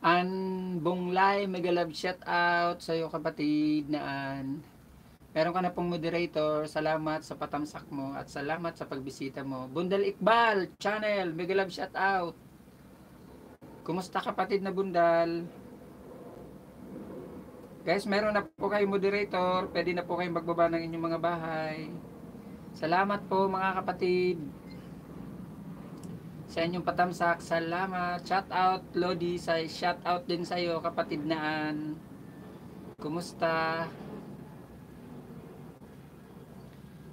An Bonglay, mega love shout out sa iyo kapatid na An. Meron ka na pong moderator. Salamat sa patamsak mo at salamat sa pagbisita mo. Bundal Iqbal channel, mega love shout out. Kumusta kapatid na Bundal? Guys, meron na po kayo moderator. Pwede na po kayong magbaba ng inyong mga bahay. Salamat po mga kapatid sa inyong patamsak. Salamat. Shout out Lodi sa shout out din sa iyo kapatid naan. Kumusta?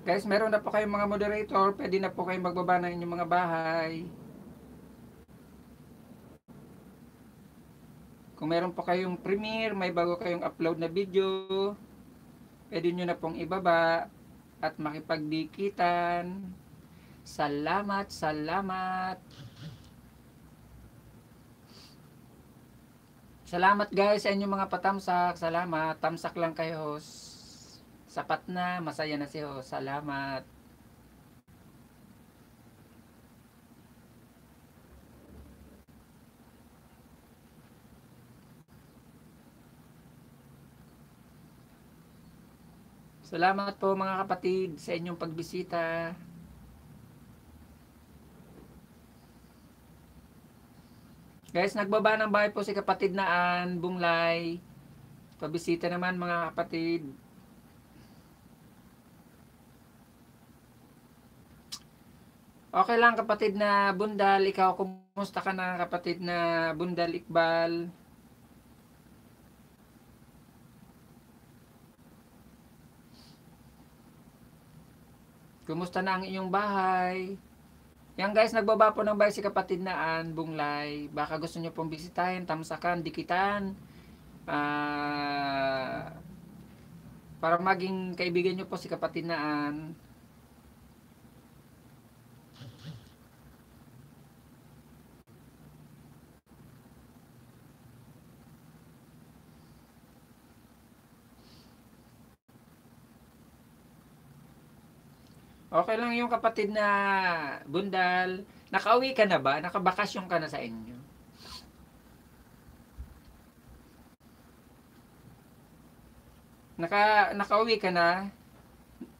Guys, meron na po kayong mga moderator. Pwede na po kayong magbaba ng inyong mga bahay. Kung meron po kayong premiere, may bago kayong upload na video, pwede nyo na pong ibaba at makipagdikitan. Salamat, salamat. Salamat guys sa inyong mga patamsak. Salamat. Tamsak lang kayo host. Sapat na. Masaya na si host. Salamat. Salamat po mga kapatid sa inyong pagbisita. Guys, nagbaba ng bahay po si kapatid na Ann Bunglay. Pabisita naman mga kapatid. Okay lang kapatid na Bundal, ikaw kumusta ka na kapatid na Bundal Iqbal? Kumusta na ang inyong bahay? Yan guys, nagbaba po ng bike si kapatid na Ann Bunglay. Baka gusto nyo pong bisitahin, tamsakan, dikitan. Uh, para maging kaibigan nyo po si kapatid na Ann. Okay lang yung kapatid na bundal. Nakauwi ka na ba? Nakabakasyon ka na sa inyo? Naka, nakauwi ka na?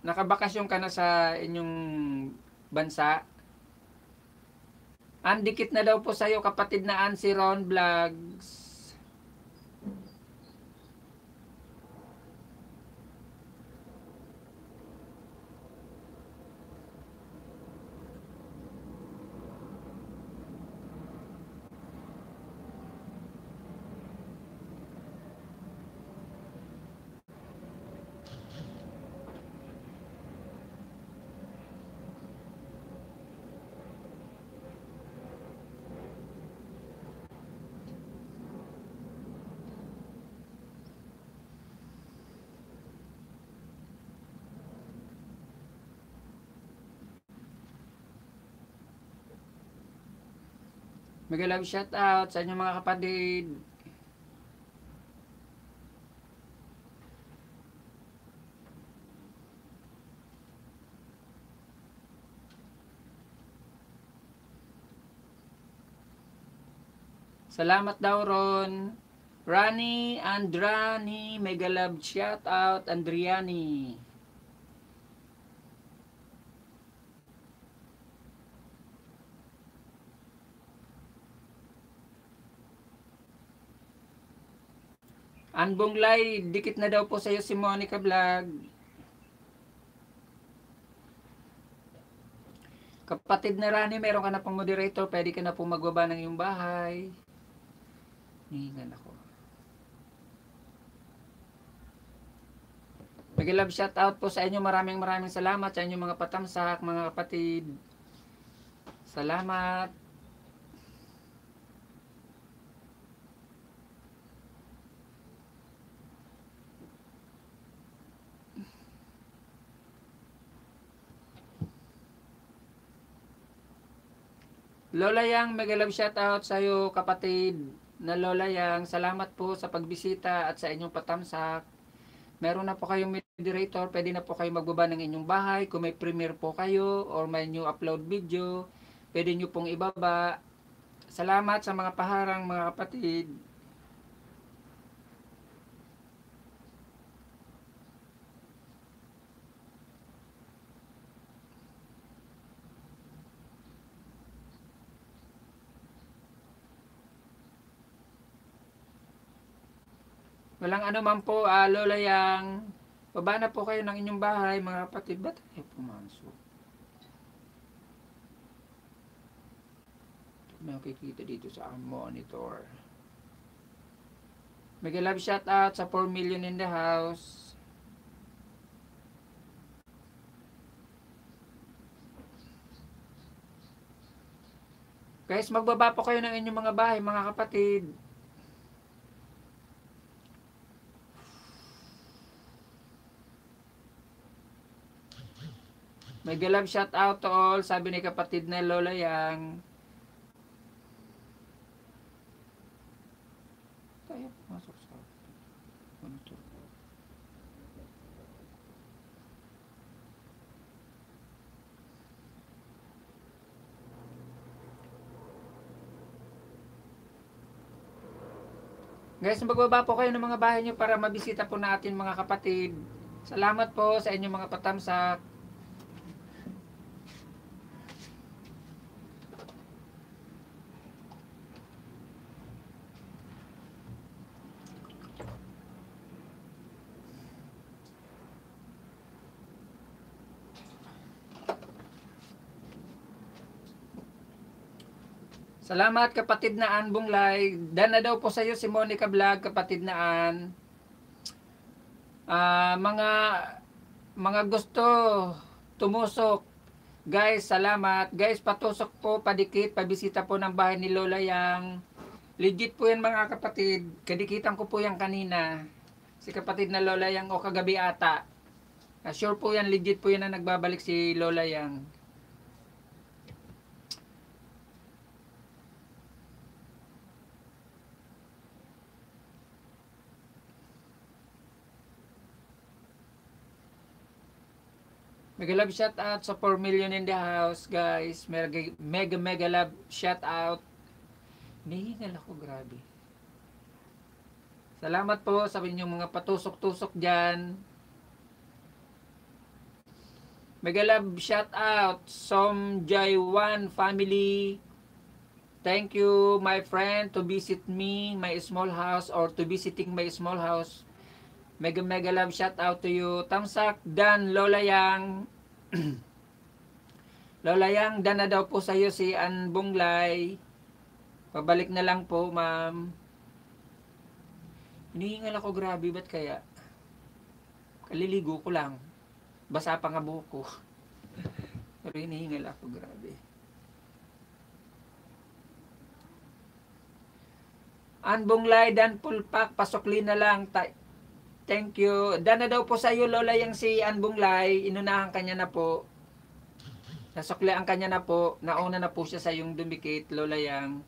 Nakabakasyon ka na sa inyong bansa? Andikit na daw po sa'yo kapatid na Ansi Ron Vlogs. Bigay love shout out sa inyong mga kapatid. Salamat daw ron. Rani, Andrani, Megalab, shout out, Andriani. Anbonglay, dikit na daw po sa iyo si Monica Vlog. Kapatid na Rani, meron ka na pong moderator, pwede ka na pong magbaba ng iyong bahay. Hihingan ako. Mag-love shout out po sa inyo. Maraming maraming salamat sa inyong mga patamsak, mga kapatid. Salamat. Lola Yang, mega love shout out sa iyo kapatid na Lola Yang. Salamat po sa pagbisita at sa inyong patamsak. Meron na po kayong moderator, pwede na po kayo magbaba ng inyong bahay. Kung may premiere po kayo or may new upload video, pwede nyo pong ibaba. Salamat sa mga paharang mga kapatid. Walang ano man po, uh, Lola Yang. Baba na po kayo ng inyong bahay, mga kapatid. Ba't kayo pumasok? Makikita dito sa monitor. Mega love shoutout sa 4 million in the house. Guys, magbaba po kayo ng inyong mga bahay, mga kapatid. May galab shout out to all, sabi ni kapatid na Lola Yang. Tayo pumasok sa Guys, magbaba po kayo ng mga bahay nyo para mabisita po natin mga kapatid. Salamat po sa inyong mga patamsak. Salamat kapatid na Ann Bunglay. na daw po sa iyo si Monica Vlog, kapatid na Ann. Uh, mga mga gusto tumusok. Guys, salamat. Guys, patusok po, padikit, pabisita po ng bahay ni Lola yang legit po yan mga kapatid. Kadikitan ko po yan kanina. Si kapatid na Lola yang o kagabi ata. Uh, sure po yan, legit po yan na nagbabalik si Lola yang. Mega love shout out sa 4 million in the house, guys. Mega mega, mega love shout out. Nihingal ako, grabe. Salamat po sa inyong mga patusok-tusok diyan. Mega love shout out Som Jaiwan family. Thank you, my friend, to visit me, my small house, or to visiting my small house. Mega mega love shout out to you. Tamsak Dan Lola Yang. Lola Yang, dana daw po sa iyo si Ann Bunglay. Pabalik na lang po, ma'am. Hinihingal ako, grabe, ba't kaya? Kaliligo ko lang. Basa pa nga buhok ko. Pero hinihingal ako, grabe. Ann Bunglay, Dan Pulpak, pasoklin na lang. Ta Thank you. Dana daw po sa iyo, Lola, yung si Anbunglay. Inunahan kanya na po. Nasukli ang kanya na po. Nauna na po siya sa yung dumikit, Lola yang.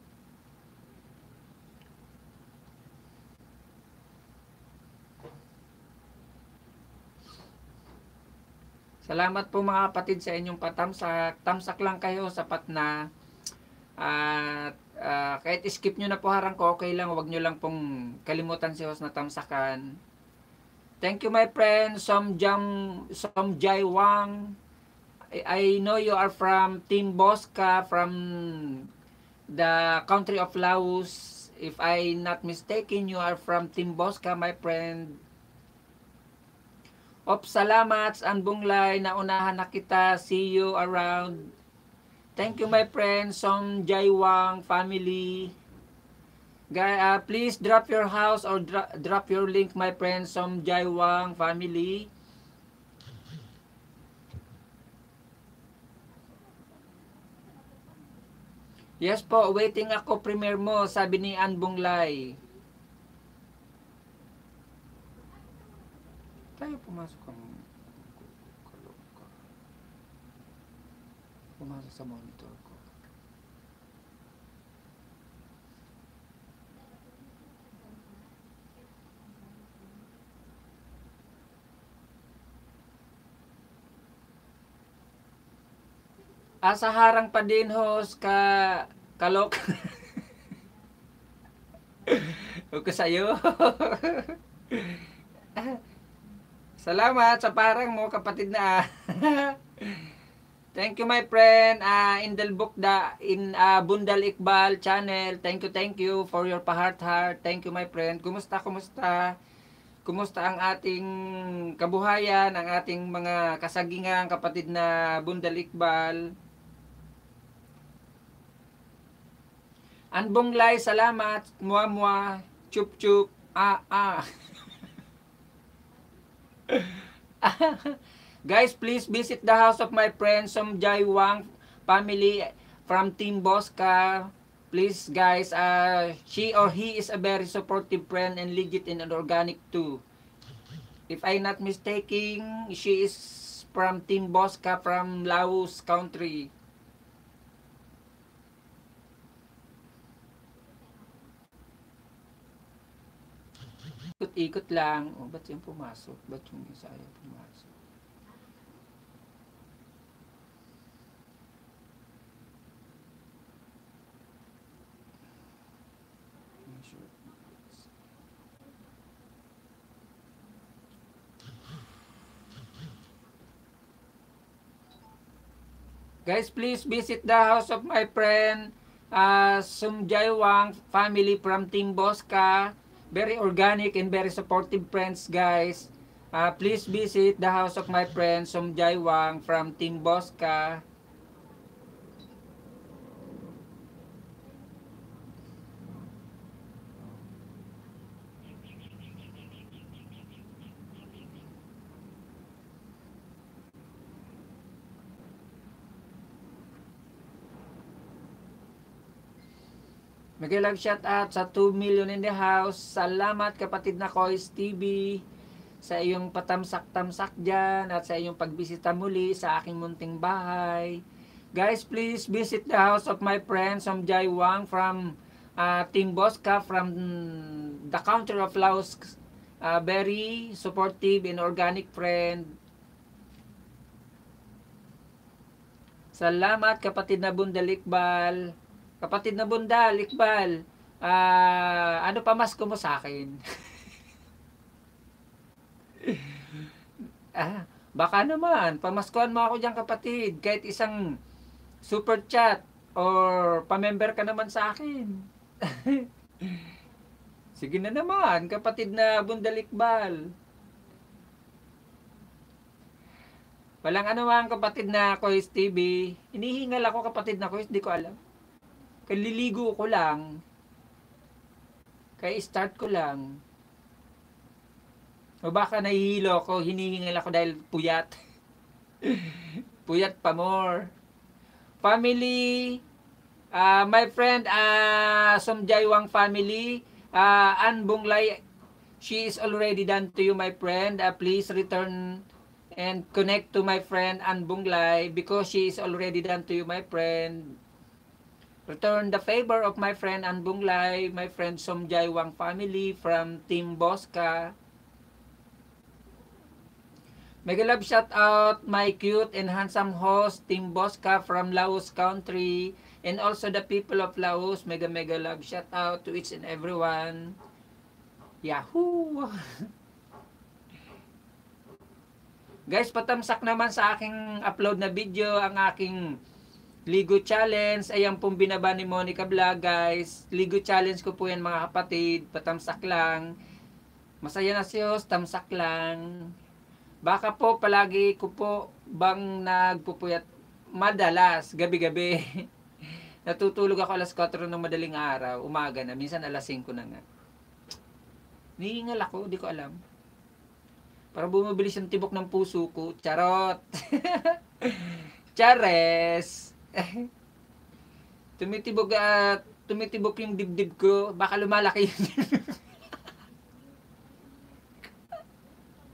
Salamat po mga kapatid sa inyong patamsak. Tamsak lang kayo, sapat na. At uh, kahit skip nyo na po harang ko, okay lang. Huwag nyo lang pong kalimutan si host na tamsakan. Thank you, my friend, Somjam, Somjay Wang. I, I know you are from Team Bosca, from the country of Laos. If I not mistaken, you are from Team Bosca, my friend. Op, salamat, Anbunglay, naunahan na kita. See you around. Thank you, my friend, Somjay Wang family. Uh, please drop your house or dro drop your link, my friends, from Jaiwang family. Yes po, waiting ako premier mo, sabi ni Ann Bunglay. Tayo pumasok ka Pumasok sa mall. Asa ah, harang pa din hos ka kalok. Uko sa'yo. Salamat sa parang mo kapatid na. thank you my friend uh, Indel da in uh, Bundal Iqbal channel. Thank you, thank you for your pa-heart heart. Thank you my friend. Kumusta, kumusta? Kumusta ang ating kabuhayan, ang ating mga kasagingan kapatid na Bundal Iqbal? Anbong Anbonglay, salamat. Mua mua, chup chup, ah ah. Guys, please visit the house of my friend Somjay Wang family from Team Bosca. Please guys, uh, she or he is a very supportive friend and legit in organic too. If I'm not mistaken, she is from Team Bosca from Laos country. ikot-ikot lang. O, oh, ba't yung pumasok? Ba't yung isa yung pumasok? Guys, please visit the house of my friend uh, Sumjay Wang family from Timboska. Bosca very organic and very supportive friends guys. Uh, please visit the house of my friend Somjay Wang from Team Bosca. Okay lang shout out sa 2 million in the house. Salamat kapatid na Kois TV sa iyong patamsak-tamsak dyan at sa iyong pagbisita muli sa aking munting bahay. Guys, please visit the house of my friend Somjay Wang from uh, Team Bosca from mm, the country of Laos. Uh, very supportive and organic friend. Salamat kapatid na Bundalikbal. Kapatid na Bundal, Iqbal, uh, ano pa mas mo sa akin? ah, baka naman, pamaskuhan mo ako dyan kapatid, kahit isang super chat or pamember ka naman sa akin. Sige na naman, kapatid na Bundalikbal. Walang ano ang kapatid na Kois TV. Inihingal ako kapatid na Kois, di ko alam kaliligo ko lang, kaya start ko lang, o baka nahihilo ako, hinihingal ako dahil puyat. puyat pa more. Family, uh, my friend, uh, ah, Somjay Wang family, uh, Ann Bunglay, she is already done to you, my friend. Uh, please return and connect to my friend Ann Bunglay because she is already done to you, my friend. Return the favor of my friend Anbunglay, my friend Somjai Wang family from Team Bosca. Mega love shout out my cute and handsome host Team Bosca from Laos country and also the people of Laos. Mega mega love shout out to each and everyone. Yahoo! Guys, patamsak naman sa aking upload na video ang aking Ligo Challenge. Ayan pong binaba ni Monica Vlog guys. Ligo Challenge ko po yan mga kapatid. Patamsak lang. Masaya na si Tamsak lang. Baka po palagi ko po bang nagpupuyat madalas gabi-gabi. Natutulog ako alas 4 ng madaling araw. Umaga na. Minsan alas 5 na nga. Nihingal ako. Di ko alam. Para bumabilis yung tibok ng puso ko. Charot. Chares. tumitibog at uh, tumitibok yung dibdib ko, baka lumalaki yun.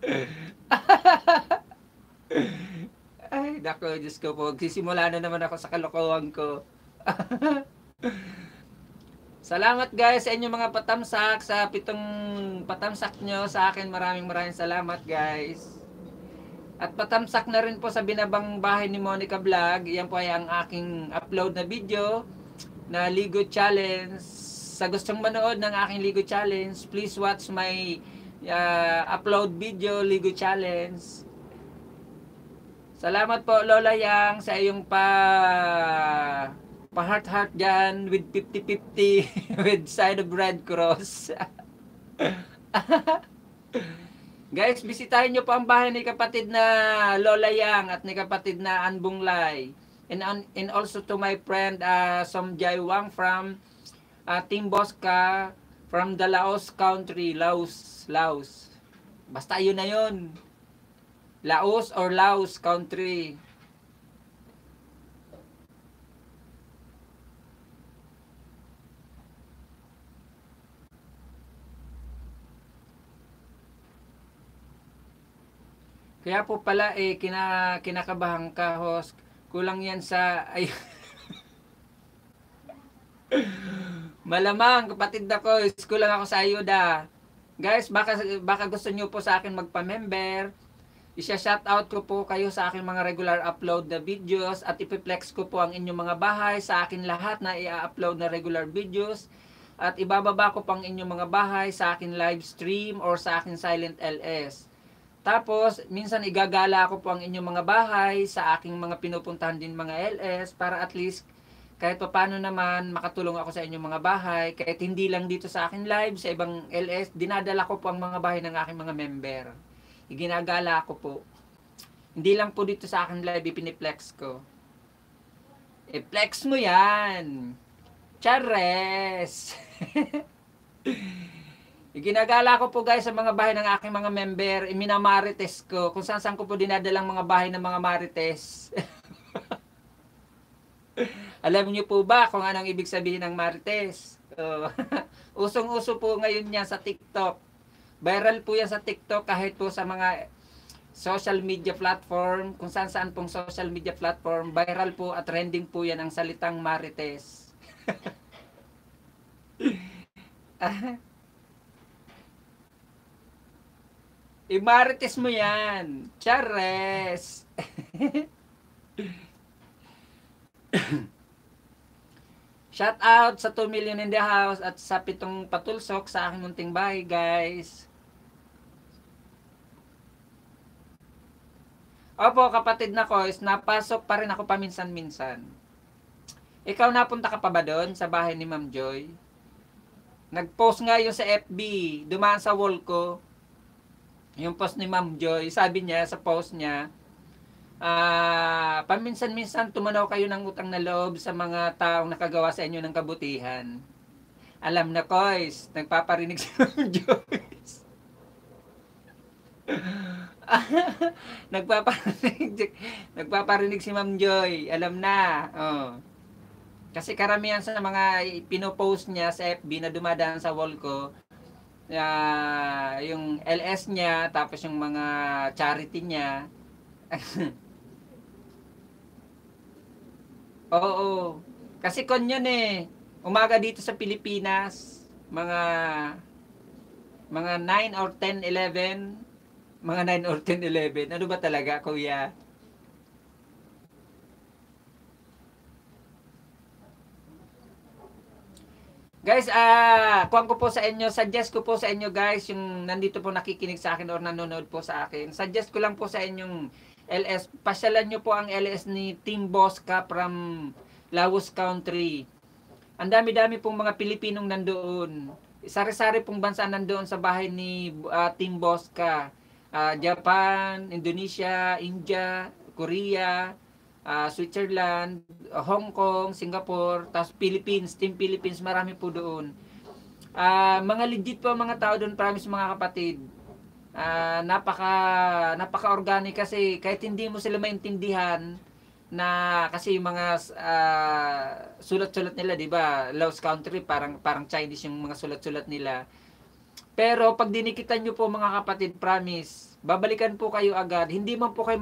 Ay, nako, Diyos ko po. Sisimula na naman ako sa kalokohan ko. salamat guys sa inyong mga patamsak, sa pitong patamsak nyo sa akin. Maraming maraming salamat guys. At patamsak na rin po sa binabang bahay ni Monica Vlog. Yan po ay ang aking upload na video na Ligo Challenge. Sa gustong manood ng aking Ligo Challenge, please watch my uh, upload video Ligo Challenge. Salamat po Lola Yang sa iyong pa pa-heart-heart dyan with 50-50 with side of red cross. Guys, bisitahin nyo pa ang bahay ni kapatid na Lola Yang at ni kapatid na An Lai. And, on, and also to my friend uh, Som Jai Wang from uh, Team Bosca from the Laos country, Laos, Laos. Basta yun na yun. Laos or Laos country. Kaya po pala eh kina, kinakabahan ka host. Kulang yan sa ay Malamang kapatid ako, kulang ako sa ayuda. Guys, baka baka gusto niyo po sa akin magpa-member. Isa-shout out ko po kayo sa aking mga regular upload na videos at ipiplex ko po ang inyong mga bahay sa akin lahat na i-upload na regular videos at ibababa ko pang inyong mga bahay sa akin live stream or sa akin silent LS. Tapos, minsan igagala ko po ang inyong mga bahay sa aking mga pinupuntahan din mga LS para at least kahit paano naman makatulong ako sa inyong mga bahay. Kahit hindi lang dito sa akin live, sa ibang LS, dinadala ko po ang mga bahay ng aking mga member. Iginagala ko po. Hindi lang po dito sa akin live, ipiniplex ko. I-flex mo yan! Chares! Iginagala ko po guys sa mga bahay ng aking mga member, eh, minamarites ko, kung saan saan ko po dinadalang mga bahay ng mga marites. Alam niyo po ba kung anong ibig sabihin ng marites? Uh, Usong-uso po ngayon yan sa TikTok. Viral po yan sa TikTok kahit po sa mga social media platform, kung saan saan pong social media platform, viral po at trending po yan ang salitang marites. Ah, Imarites mo yan. Chares. Shout out sa 2 million in the house at sa pitong patulsok sa aking munting bahay, guys. Opo, kapatid na ko, is napasok pa rin ako paminsan-minsan. Ikaw napunta ka pa ba doon sa bahay ni Ma'am Joy? Nag-post nga yun sa FB, dumaan sa wall ko yung post ni Ma'am Joy, sabi niya sa post niya, uh, paminsan-minsan tumanaw kayo ng utang na loob sa mga taong nakagawa sa inyo ng kabutihan. Alam na, Koys, nagpaparinig si Ma'am Joyce. nagpaparinig, nagpaparinig si Ma'am Joy. Alam na. Oh. Kasi karamihan sa mga pinopost niya sa FB na dumadaan sa wall ko, uh, yung LS niya, tapos yung mga charity niya. Oo. Kasi kon yun eh. Umaga dito sa Pilipinas, mga mga 9 or 10, 11, mga 9 or 10, 11. Ano ba talaga, kuya? Guys, ah, uh, kuwang ko po sa inyo, suggest ko po sa inyo guys, yung nandito po nakikinig sa akin or nanonood po sa akin, suggest ko lang po sa inyong LS, pasyalan nyo po ang LS ni Team Boss from Laos Country. Ang dami-dami pong mga Pilipinong nandoon. Sari-sari pong bansa nandoon sa bahay ni uh, Team Boss Uh, ah, Japan, Indonesia, India, Korea, uh, Switzerland, Hong Kong, Singapore, tapos Philippines, Team Philippines, marami po doon. Uh, mga legit po mga tao doon, promise mga kapatid. Uh, napaka napaka-organic kasi kahit hindi mo sila maintindihan na kasi yung mga uh, sulat-sulat nila, 'di ba? Laos country parang parang Chinese yung mga sulat-sulat nila. Pero pag dinikitan nyo po mga kapatid, promise, babalikan po kayo agad. Hindi man po kayo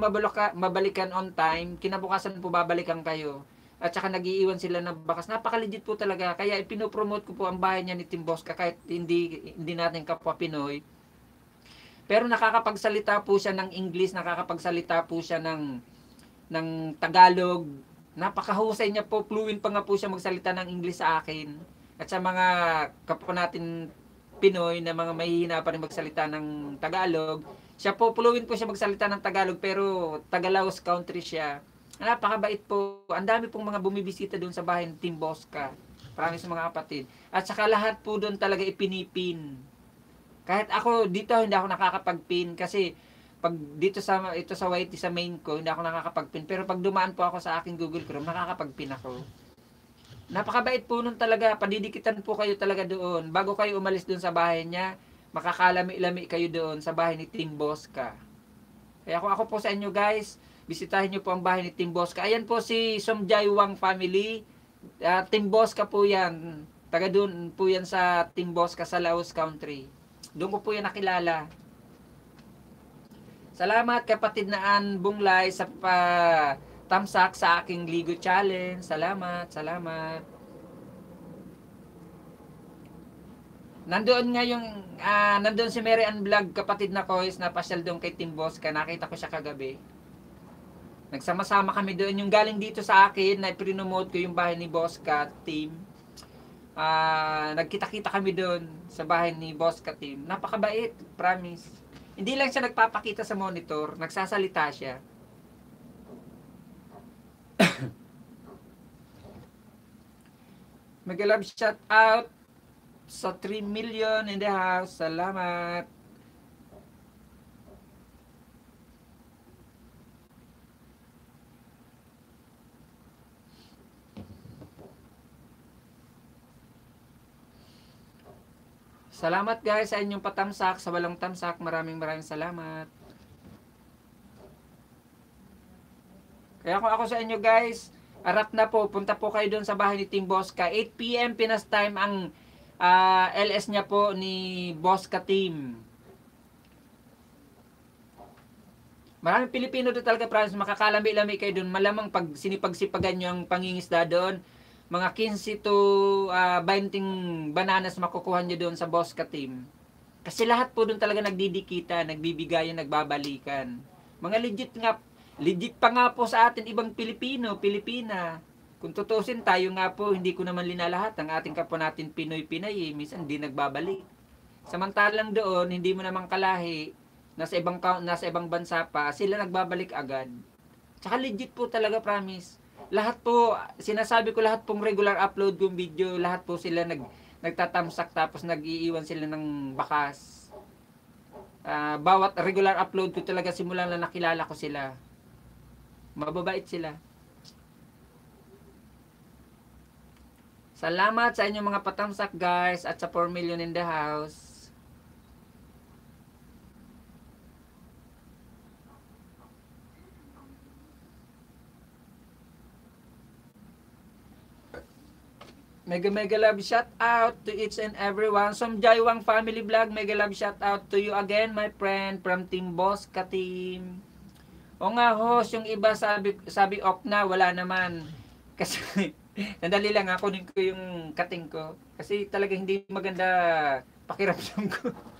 mabalikan on time, kinabukasan po babalikan kayo. At saka nagiiwan sila ng bakas. Napakaligit po talaga. Kaya ipinopromote ko po ang bahay niya ni Tim Bosca kahit hindi, hindi natin kapwa Pinoy. Pero nakakapagsalita po siya ng English, nakakapagsalita po siya ng, ng Tagalog. Napakahusay niya po, fluent pa nga po siya magsalita ng English sa akin. At sa mga kapwa natin Pinoy na mga mahihina pa rin magsalita ng Tagalog. Siya po, puluin po siya magsalita ng Tagalog pero Tagalaos country siya. Napakabait po. Ang dami pong mga bumibisita doon sa bahay ng Team Bosca. sa mga kapatid. At saka lahat po doon talaga ipinipin. Kahit ako dito hindi ako nakakapagpin kasi pag dito sa ito sa Whitey sa main ko hindi ako nakakapagpin pero pag dumaan po ako sa aking Google Chrome nakakapagpin ako. Napakabait po nun talaga. Padidikitan po kayo talaga doon. Bago kayo umalis doon sa bahay niya, makakalami-lami kayo doon sa bahay ni Tim Bosca. Kaya ako ako po sa inyo guys, bisitahin niyo po ang bahay ni Tim Bosca. Ayan po si Somjay Wang family. Uh, ah, Team Bosca po yan. Taga doon po yan sa Tim Bosca sa Laos country. Doon ko po yan nakilala. Salamat kapatid na Ann Bunglay sa pa Tamsak sa aking Ligo Challenge. Salamat, salamat. Nandoon nga yung, uh, nandoon si Mary Ann Vlog, kapatid na ko, is napasyal doon kay Team Boss, kaya nakita ko siya kagabi. Nagsama-sama kami doon. Yung galing dito sa akin, na prinomote ko yung bahay ni Boss ka, team. Uh, nagkita-kita kami doon sa bahay ni Boss ka, team. Napakabait, promise. Hindi lang siya nagpapakita sa monitor, nagsasalita siya mag Magalab shout out sa 3 million in the house. Salamat. Salamat guys sa inyong patamsak, sa walang tamsak. Maraming maraming salamat. Kaya ako ako sa inyo guys, arap na po, punta po kayo doon sa bahay ni Team Bosca. 8pm Pinas time ang uh, ah, LS niya po ni Bosca Team. Maraming Pilipino doon talaga, Francis. makakalami lami kayo doon. Malamang pag sinipagsipagan nyo ang pangingisda doon, mga 15 to uh, ah, 20 bananas makukuha nyo doon sa Bosca Team. Kasi lahat po doon talaga nagdidikita, nagbibigayan, nagbabalikan. Mga legit nga Legit pa nga po sa atin ibang Pilipino, Pilipina. Kung tutusin tayo nga po, hindi ko naman linalahat ang ating kapo natin Pinoy-Pinay, eh, minsan hindi nagbabalik. Samantalang doon, hindi mo naman kalahi, nasa ibang, nasa ibang bansa pa, sila nagbabalik agad. Tsaka legit po talaga, promise. Lahat po, sinasabi ko lahat pong regular upload kong video, lahat po sila nag, nagtatamsak tapos nag-iiwan sila ng bakas. Uh, bawat regular upload ko talaga simulan na nakilala ko sila Mababait sila. Salamat sa inyong mga patamsak guys at sa 4 million in the house. Mega mega love shout out to each and everyone. Som Jaiwang family vlog, mega love shout out to you again my friend from Team Boss Ka Team. O nga host, yung iba sabi, sabi off na, wala naman. Kasi, nandali lang ako, kunin ko yung cutting ko. Kasi talaga hindi maganda pakiramdam ko.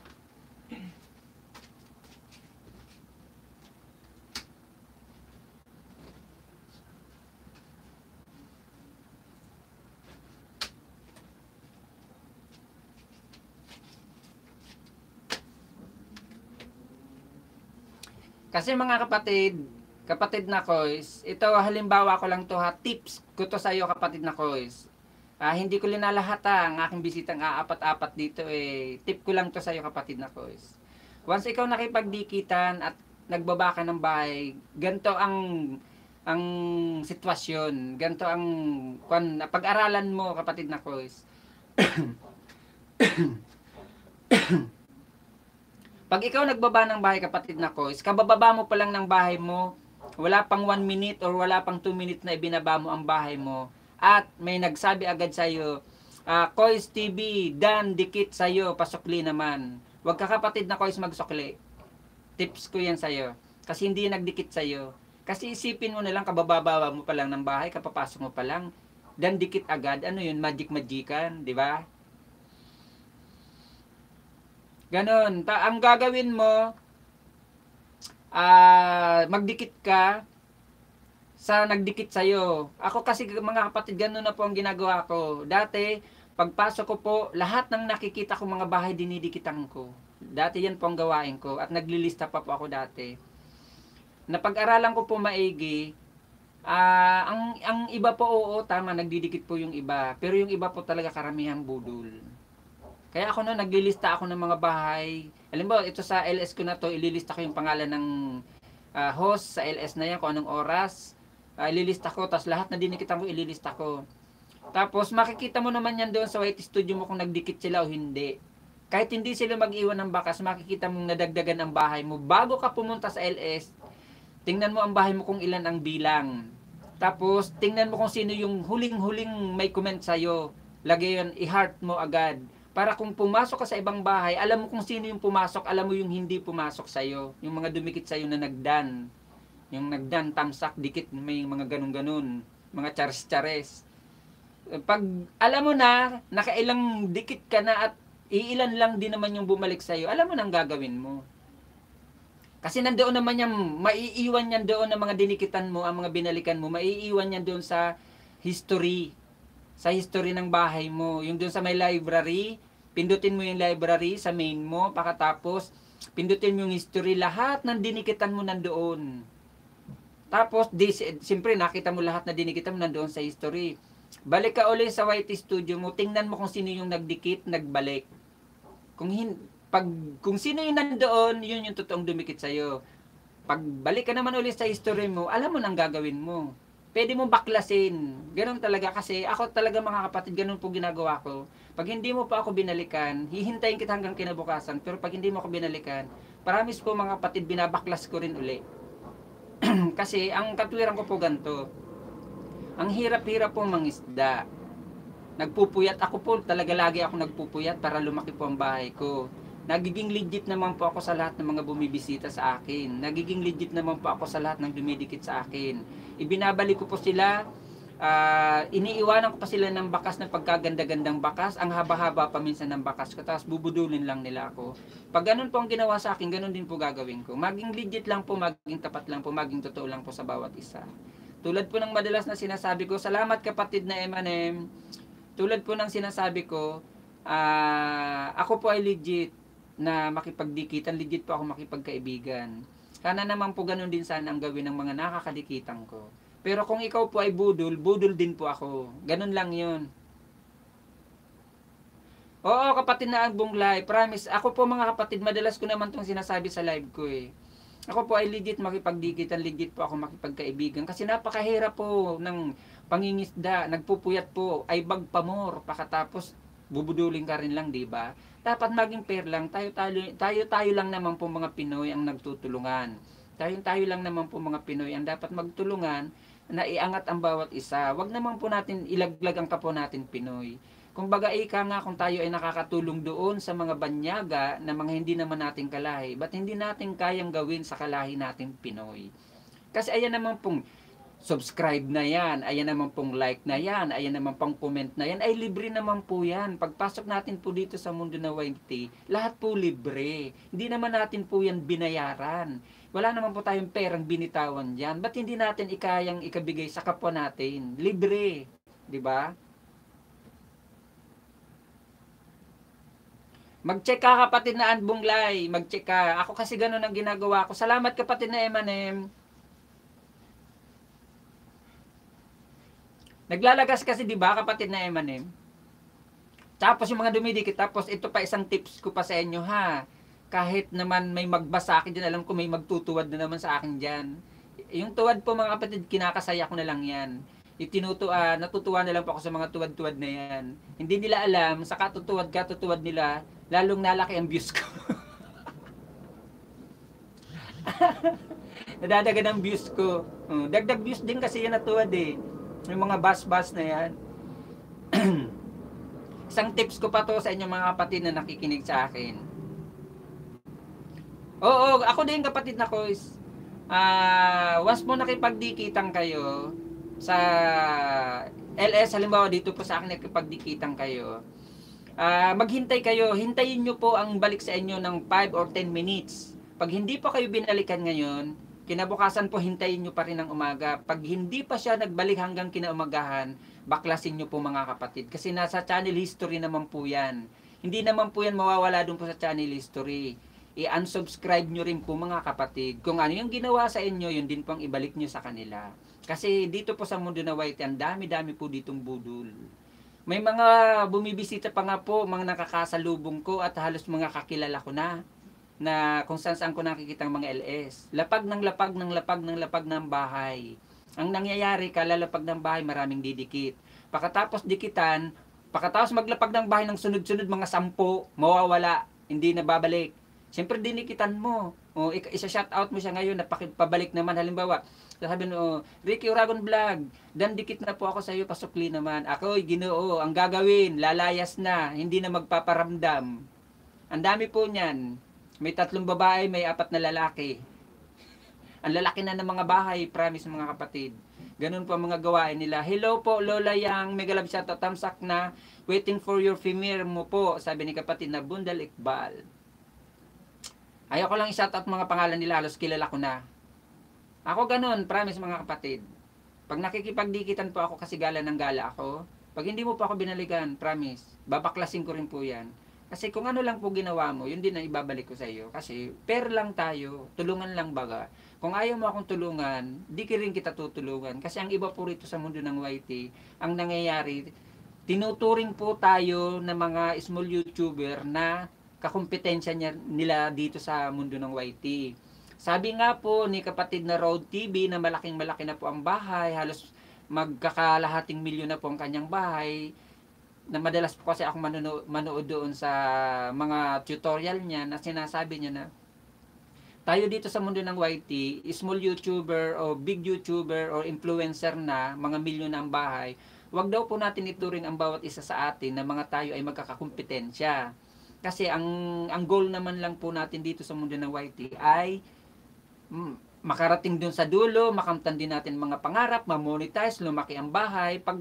Kasi mga kapatid, kapatid na Kois, ito halimbawa ko lang to ha, tips ko to sa iyo kapatid na Kois. Uh, hindi ko linalahat ha, ang aking bisitang aapat-apat dito eh. Tip ko lang to sa iyo kapatid na Kois. Once ikaw nakipagdikitan at nagbaba ka ng bahay, ganto ang ang sitwasyon, ganto ang kwan, pag-aralan mo kapatid na Kois. Pag ikaw nagbaba ng bahay, kapatid na ko, kabababa mo pa lang ng bahay mo, wala pang 1 minute or wala pang 2 minute na ibinaba mo ang bahay mo, at may nagsabi agad sa'yo, uh, Kois TV, Dan, dikit sa iyo, pasukli naman. Huwag ka kapatid na Kois magsukli. Tips ko yan sa iyo. Kasi hindi nagdikit sa iyo. Kasi isipin mo na lang, kabababa mo pa lang ng bahay, kapapasok mo pa lang, dan dikit agad, ano yun, magic-magican, di ba? Ganon. Ta ang gagawin mo, uh, magdikit ka sa nagdikit sa'yo. Ako kasi mga kapatid, ganun na po ang ginagawa ko. Dati, pagpasok ko po, lahat ng nakikita ko mga bahay, dinidikitan ko. Dati yan po ang gawain ko at naglilista pa po ako dati. Napag-aralan ko po maigi, uh, ang, ang iba po oo, tama, nagdidikit po yung iba. Pero yung iba po talaga karamihan budol. Kaya ako noon, naglilista ako ng mga bahay. Alam mo, ito sa LS ko na to, ililista ko yung pangalan ng uh, host sa LS na yan, kung anong oras. Uh, ililista ko, tapos lahat na dinikitan ko, ililista ko. Tapos makikita mo naman yan doon sa white studio mo kung nagdikit sila o hindi. Kahit hindi sila mag-iwan ng bakas, makikita mong nadagdagan ang bahay mo. Bago ka pumunta sa LS, tingnan mo ang bahay mo kung ilan ang bilang. Tapos, tingnan mo kung sino yung huling-huling may comment sa'yo. Lagay yun, i-heart mo agad para kung pumasok ka sa ibang bahay, alam mo kung sino yung pumasok, alam mo yung hindi pumasok sa iyo, Yung mga dumikit sa iyo na nagdan. Yung nagdan, tamsak, dikit, may mga ganun-ganun. Mga chares-chares. Pag alam mo na, nakailang dikit ka na at iilan lang din naman yung bumalik sa iyo, alam mo nang gagawin mo. Kasi nandoon naman yung maiiwan niyan doon ang mga dinikitan mo, ang mga binalikan mo, maiiwan niyan doon sa history, sa history ng bahay mo, yung doon sa may library, Pindutin mo yung library sa main mo, pakatapos pindutin mo yung history, lahat ng dinikitan mo nandoon. Tapos, di, siyempre, nakita mo lahat na dinikitan mo nandoon sa history. Balik ka ulit sa White Studio mo, tingnan mo kung sino yung nagdikit, nagbalik. Kung, hin, pag, kung sino yung nandoon, yun yung totoong dumikit sa'yo. Pag balik ka naman ulit sa history mo, alam mo nang gagawin mo. Pwede mo baklasin. Ganun talaga kasi ako talaga mga kapatid, ganun po ginagawa ko. Pag hindi mo pa ako binalikan, hihintayin kita hanggang kinabukasan. Pero pag hindi mo ako binalikan, promise ko mga patid, binabaklas ko rin uli. Kasi ang katwiran ko po ganito, ang hirap-hirap po mangisda. Nagpupuyat ako po, talaga lagi ako nagpupuyat para lumaki po ang bahay ko. Nagiging legit naman po ako sa lahat ng mga bumibisita sa akin. Nagiging legit naman po ako sa lahat ng dumidikit sa akin. Ibinabalik ko po sila uh, iniiwanan ko pa sila ng bakas ng pagkaganda-gandang bakas, ang haba-haba pa minsan ng bakas ko, tapos bubudulin lang nila ako. Pag ganun po ang ginawa sa akin, ganun din po gagawin ko. Maging legit lang po, maging tapat lang po, maging totoo lang po sa bawat isa. Tulad po ng madalas na sinasabi ko, salamat kapatid na Emanem. Tulad po ng sinasabi ko, uh, ako po ay legit na makipagdikitan, legit po ako makipagkaibigan. Sana naman po ganun din sana ang gawin ng mga nakakadikitan ko. Pero kung ikaw po ay budol, budol din po ako. Ganun lang yun. Oo, kapatid na ang Agbong Live. Promise, ako po mga kapatid, madalas ko naman tong sinasabi sa live ko eh. Ako po ay legit makipagdikitan, legit po ako makipagkaibigan. Kasi napakahirap po ng pangingisda, nagpupuyat po, ay bagpamor, pakatapos bubudulin ka rin lang, di ba? Dapat maging pair lang, tayo tayo, tayo, tayo lang naman po mga Pinoy ang nagtutulungan. Tayo tayo lang naman po mga Pinoy ang dapat magtulungan na iangat ang bawat isa. Huwag naman po natin ilaglag ang kapwa natin Pinoy. Kumbaga, ika nga kung tayo ay nakakatulong doon sa mga banyaga na mga hindi naman nating kalahi, ba't hindi natin kayang gawin sa kalahi natin Pinoy? Kasi ayan naman pong subscribe na yan, ayan naman pong like na yan, ayan naman pong comment na yan, ay libre naman po yan. Pagpasok natin po dito sa mundo na YT, lahat po libre. Hindi naman natin po yan binayaran wala naman po tayong perang binitawan diyan. Ba't hindi natin ikayang ikabigay sa kapwa natin? Libre, 'di ba? Mag-check ka kapatid na Anbunglay, mag-check ka. Ako kasi ganun ang ginagawa ko. Salamat kapatid na Emanem. Naglalagas kasi 'di ba kapatid na Emanem? Tapos yung mga dumidikit, tapos ito pa isang tips ko pa sa inyo ha kahit naman may magbasa akin dyan, alam ko may magtutuwad na naman sa akin dyan. Yung tuwad po mga kapatid, kinakasaya ko na lang yan. Itinuto, ah, natutuwa na lang po ako sa mga tuwad-tuwad na yan. Hindi nila alam, sa katutuwad, katutuwad nila, lalong nalaki ang views ko. Nadadagan ang views ko. Uh, dagdag views din kasi yan natuwad eh. Yung mga bus-bus na yan. Isang tips ko pa to sa inyo mga kapatid na nakikinig sa akin Oo, ako din kapatid na kois. Ah, uh, once mo nakipagdikitan kayo sa LS halimbawa dito po sa akin nakipagdikitan kayo. Uh, maghintay kayo, hintayin niyo po ang balik sa inyo ng 5 or 10 minutes. Pag hindi pa kayo binalikan ngayon, kinabukasan po hintayin niyo pa rin ang umaga. Pag hindi pa siya nagbalik hanggang kinaumagahan, baklasin niyo po mga kapatid. Kasi nasa channel history naman po yan. Hindi naman po yan mawawala doon po sa channel history i-unsubscribe nyo rin po mga kapatid. Kung ano yung ginawa sa inyo, yun din po ang ibalik nyo sa kanila. Kasi dito po sa mundo na white, ang dami-dami po ditong budol. May mga bumibisita pa nga po, mga nakakasalubong ko at halos mga kakilala ko na na kung saan saan ko nakikita ang mga LS. Lapag ng lapag ng lapag ng lapag ng bahay. Ang nangyayari, kalalapag ng bahay, maraming didikit. Pakatapos dikitan, pakatapos maglapag ng bahay ng sunod-sunod mga sampo, mawawala, hindi na babalik Siyempre dinikitan mo. O isa-shout out mo siya ngayon na pabalik naman halimbawa. Sasabihin mo, Ricky Oragon Vlog, dan dikit na po ako sa iyo, pasukli naman. Ako, ginoo, ang gagawin, lalayas na, hindi na magpaparamdam. Ang dami po niyan. May tatlong babae, may apat na lalaki. Ang lalaki na ng mga bahay, promise mga kapatid. Ganun po ang mga gawain nila. Hello po, Lola Yang, mega love shoutout, tamsak na, waiting for your premiere mo po, sabi ni kapatid na Bundal Iqbal. Ayoko lang i-shout out mga pangalan nila, halos kilala ko na. Ako ganun, promise mga kapatid. Pag nakikipagdikitan po ako kasi gala ng gala ako, pag hindi mo pa ako binaligan, promise, babaklasin ko rin po yan. Kasi kung ano lang po ginawa mo, yun din ang ibabalik ko sa iyo. Kasi pair lang tayo, tulungan lang baga. Kung ayaw mo akong tulungan, di ka rin kita tutulungan. Kasi ang iba po rito sa mundo ng YT, ang nangyayari, tinuturing po tayo ng mga small YouTuber na kakumpetensya niya, nila dito sa mundo ng YT. Sabi nga po ni kapatid na Road TV na malaking malaki na po ang bahay, halos magkakalahating milyon na po ang kanyang bahay, na madalas po kasi ako manonood, manood doon sa mga tutorial niya na sinasabi niya na tayo dito sa mundo ng YT, small YouTuber o big YouTuber or influencer na, mga milyon na ang bahay, wag daw po natin ituring ang bawat isa sa atin na mga tayo ay magkakakumpetensya kasi ang ang goal naman lang po natin dito sa mundo ng YT ay mm, makarating dun sa dulo, makamtan din natin mga pangarap, ma-monetize, lumaki ang bahay, pag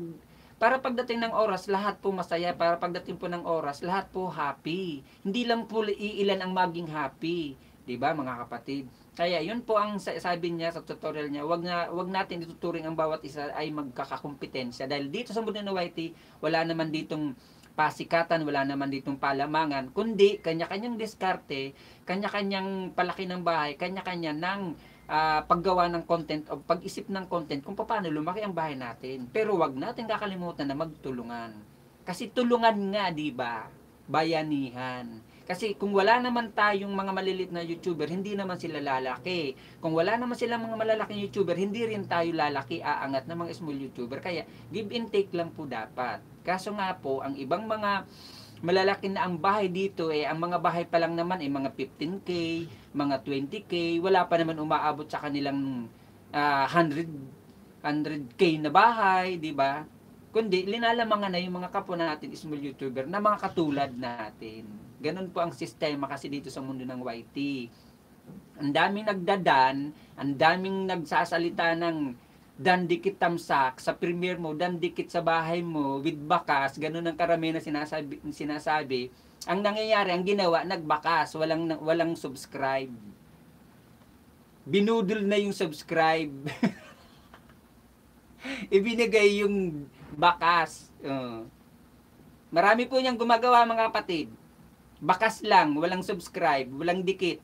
para pagdating ng oras, lahat po masaya. Para pagdating po ng oras, lahat po happy. Hindi lang po iilan ang maging happy. 'Di ba mga kapatid? Kaya yun po ang sabi niya sa tutorial niya, Huwag na wag natin ituturing ang bawat isa ay magkakakompetensya dahil dito sa Mundo ng YT, wala naman ditong pasikatan, wala naman ditong palamangan, kundi kanya-kanyang diskarte, kanya-kanyang palaki ng bahay, kanya-kanya ng uh, paggawa ng content o pag-isip ng content kung paano lumaki ang bahay natin. Pero wag natin kakalimutan na magtulungan. Kasi tulungan nga, 'di ba? Bayanihan. Kasi kung wala naman tayong mga malilit na YouTuber, hindi naman sila lalaki. Kung wala naman sila mga malalaking YouTuber, hindi rin tayo lalaki aangat ng mga small YouTuber. Kaya give and take lang po dapat. Kaso nga po, ang ibang mga malalaki na ang bahay dito eh ang mga bahay pa lang naman eh mga 15k, mga 20k, wala pa naman umaabot sa kanilang uh, 100 100k na bahay, di ba? Kundi linalamangan na yung mga kapo natin, small YouTuber na mga katulad natin. Ganun po ang sistema kasi dito sa mundo ng YT. Ang daming nagdadan, ang daming nagsasalita ng dandikit tamsak sa premier mo, dandikit sa bahay mo with bakas, ganun ang karami na sinasabi, sinasabi. Ang nangyayari, ang ginawa, nagbakas, walang walang subscribe. Binudol na yung subscribe. Ibinigay yung bakas. Uh. Marami po niyang gumagawa mga kapatid. Bakas lang, walang subscribe, walang dikit.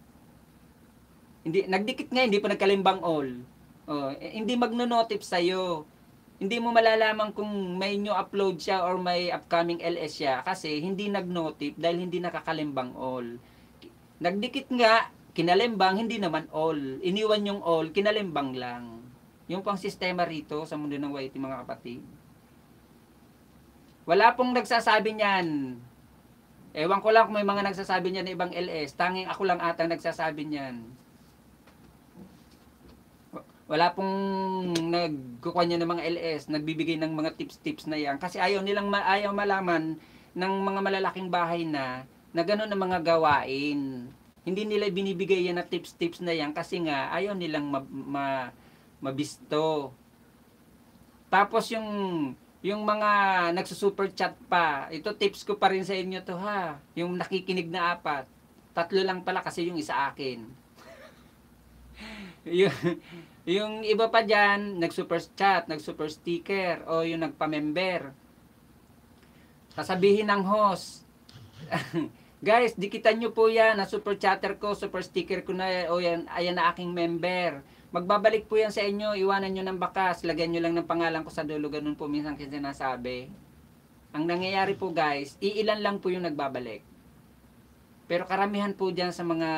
Hindi nagdikit nga hindi pa nagkalimbang all. Oh, eh, hindi magno-notify sa iyo. Hindi mo malalaman kung may new upload siya or may upcoming LS siya kasi hindi nag notify dahil hindi nakakalimbang all. Nagdikit nga, kinalimbang, hindi naman all. Iniwan yung all, kinalimbang lang. Yung pang sistema rito sa mundo ng YT mga kapatid. Wala pong nagsasabi niyan Ewan ko lang kung may mga nagsasabi niyan ng ibang LS. Tanging ako lang atang nagsasabi niyan. Wala pong nagkukuha niya ng mga LS, nagbibigay ng mga tips-tips na yan. Kasi ayaw nilang ma ayaw malaman ng mga malalaking bahay na na gano'n ang mga gawain. Hindi nila binibigay yan na tips-tips na yan kasi nga ayaw nilang ma, ma, mabisto. Tapos yung yung mga nagsusuper chat pa, ito tips ko pa rin sa inyo to ha. Yung nakikinig na apat, tatlo lang pala kasi yung isa akin. yung, yung iba pa dyan, nag-super chat, nag-super sticker, o yung nagpa-member. Sasabihin ng host, Guys, dikitan nyo po yan na super chatter ko, super sticker ko na, o yan, ayan na aking member Magbabalik po yan sa inyo, iwanan nyo ng bakas, lagyan nyo lang ng pangalan ko sa dulo, ganun po minsan kasi sinasabi. Ang nangyayari po guys, iilan lang po yung nagbabalik. Pero karamihan po diyan sa mga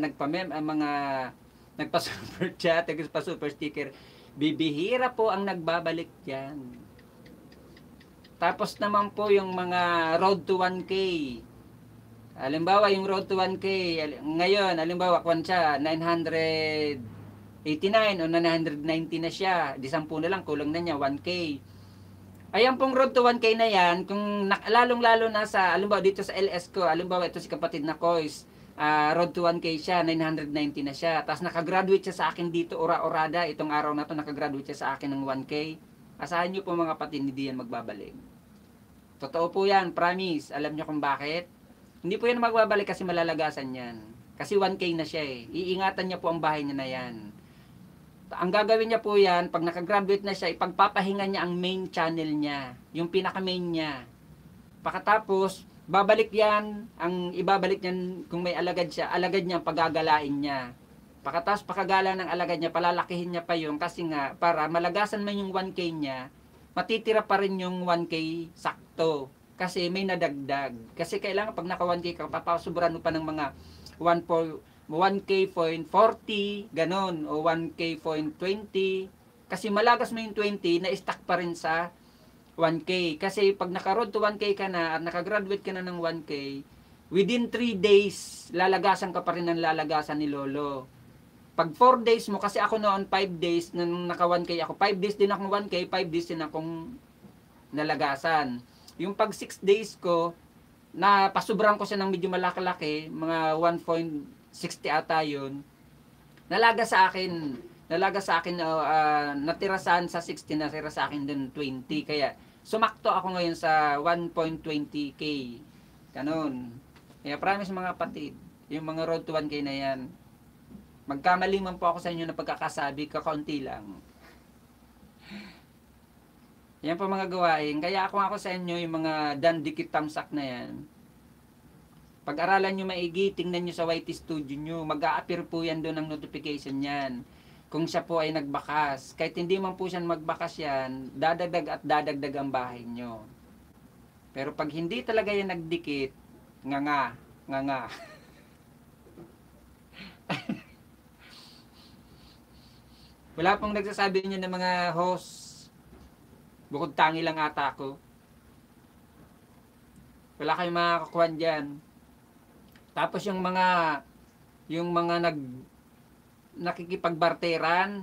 nagpamem, uh, mga nagpa-super chat, nagpa-super sticker, bibihira po ang nagbabalik diyan. Tapos naman po yung mga road to 1K. Halimbawa yung road to 1K, ngayon, halimbawa kwan siya, 900 89 o 990 na siya. Di 10 na lang, kulang na niya, 1K. Ayan pong road to 1K na yan, kung lalong-lalo na sa, alimbawa dito sa LS ko, alimbawa ito si kapatid na Kois, uh, road to 1K siya, 990 na siya. Tapos nakagraduate siya sa akin dito, ora-orada, itong araw na to nakagraduate siya sa akin ng 1K. Asahan niyo po mga kapatid, hindi yan magbabalik. Totoo po yan, promise. Alam niyo kung bakit? Hindi po yan magbabalik kasi malalagasan yan. Kasi 1K na siya eh. Iingatan niya po ang bahay niya na yan ang gagawin niya po yan, pag nakagraduate na siya, ipagpapahinga niya ang main channel niya, yung pinaka-main niya. Pakatapos, babalik yan, ang ibabalik niyan kung may alagad siya, alagad niya ang pagagalain niya. Pakatapos pakagala ng alagad niya, palalakihin niya pa yun kasi nga para malagasan man yung 1K niya, matitira pa rin yung 1K sakto. Kasi may nadagdag. Kasi kailangan pag naka 1K ka, papasuburan mo pa ng mga 1.4 1K.40, ganun, o 1K.20. Kasi malagas mo yung 20, na-stack pa rin sa 1K. Kasi pag nakarod to 1K ka na at nakagraduate ka na ng 1K, within 3 days, lalagasan ka pa rin ng lalagasan ni Lolo. Pag 4 days mo, kasi ako noon 5 days, nung naka 1K ako, 5 days din akong 1K, 5 days din akong nalagasan. Yung pag 6 days ko, napasubrang ko siya ng medyo malaki-laki, mga 1. 60 ata yun. Nalaga sa akin, nalaga sa akin, uh, uh, natirasan sa 60, natira sa akin din 20. Kaya sumakto ako ngayon sa 1.20k. Ganun. Kaya promise mga kapatid, yung mga road to 1k na yan, magkamali man po ako sa inyo na pagkakasabi, kakaunti lang. Yan po mga gawain. Kaya ako ako sa inyo yung mga tamsak na yan pag-aralan nyo maigi, tingnan nyo sa YT Studio nyo. mag a po yan doon ng notification yan. Kung siya po ay nagbakas, kahit hindi man po siya magbakas yan, dadagdag at dadagdag ang bahay nyo. Pero pag hindi talaga yan nagdikit, nga nga, nga nga. Wala pong nagsasabi niya ng mga host. Bukod tangi lang ata ako. Wala kayong makakakuhan dyan. Tapos yung mga yung mga nag nakikipagbarteran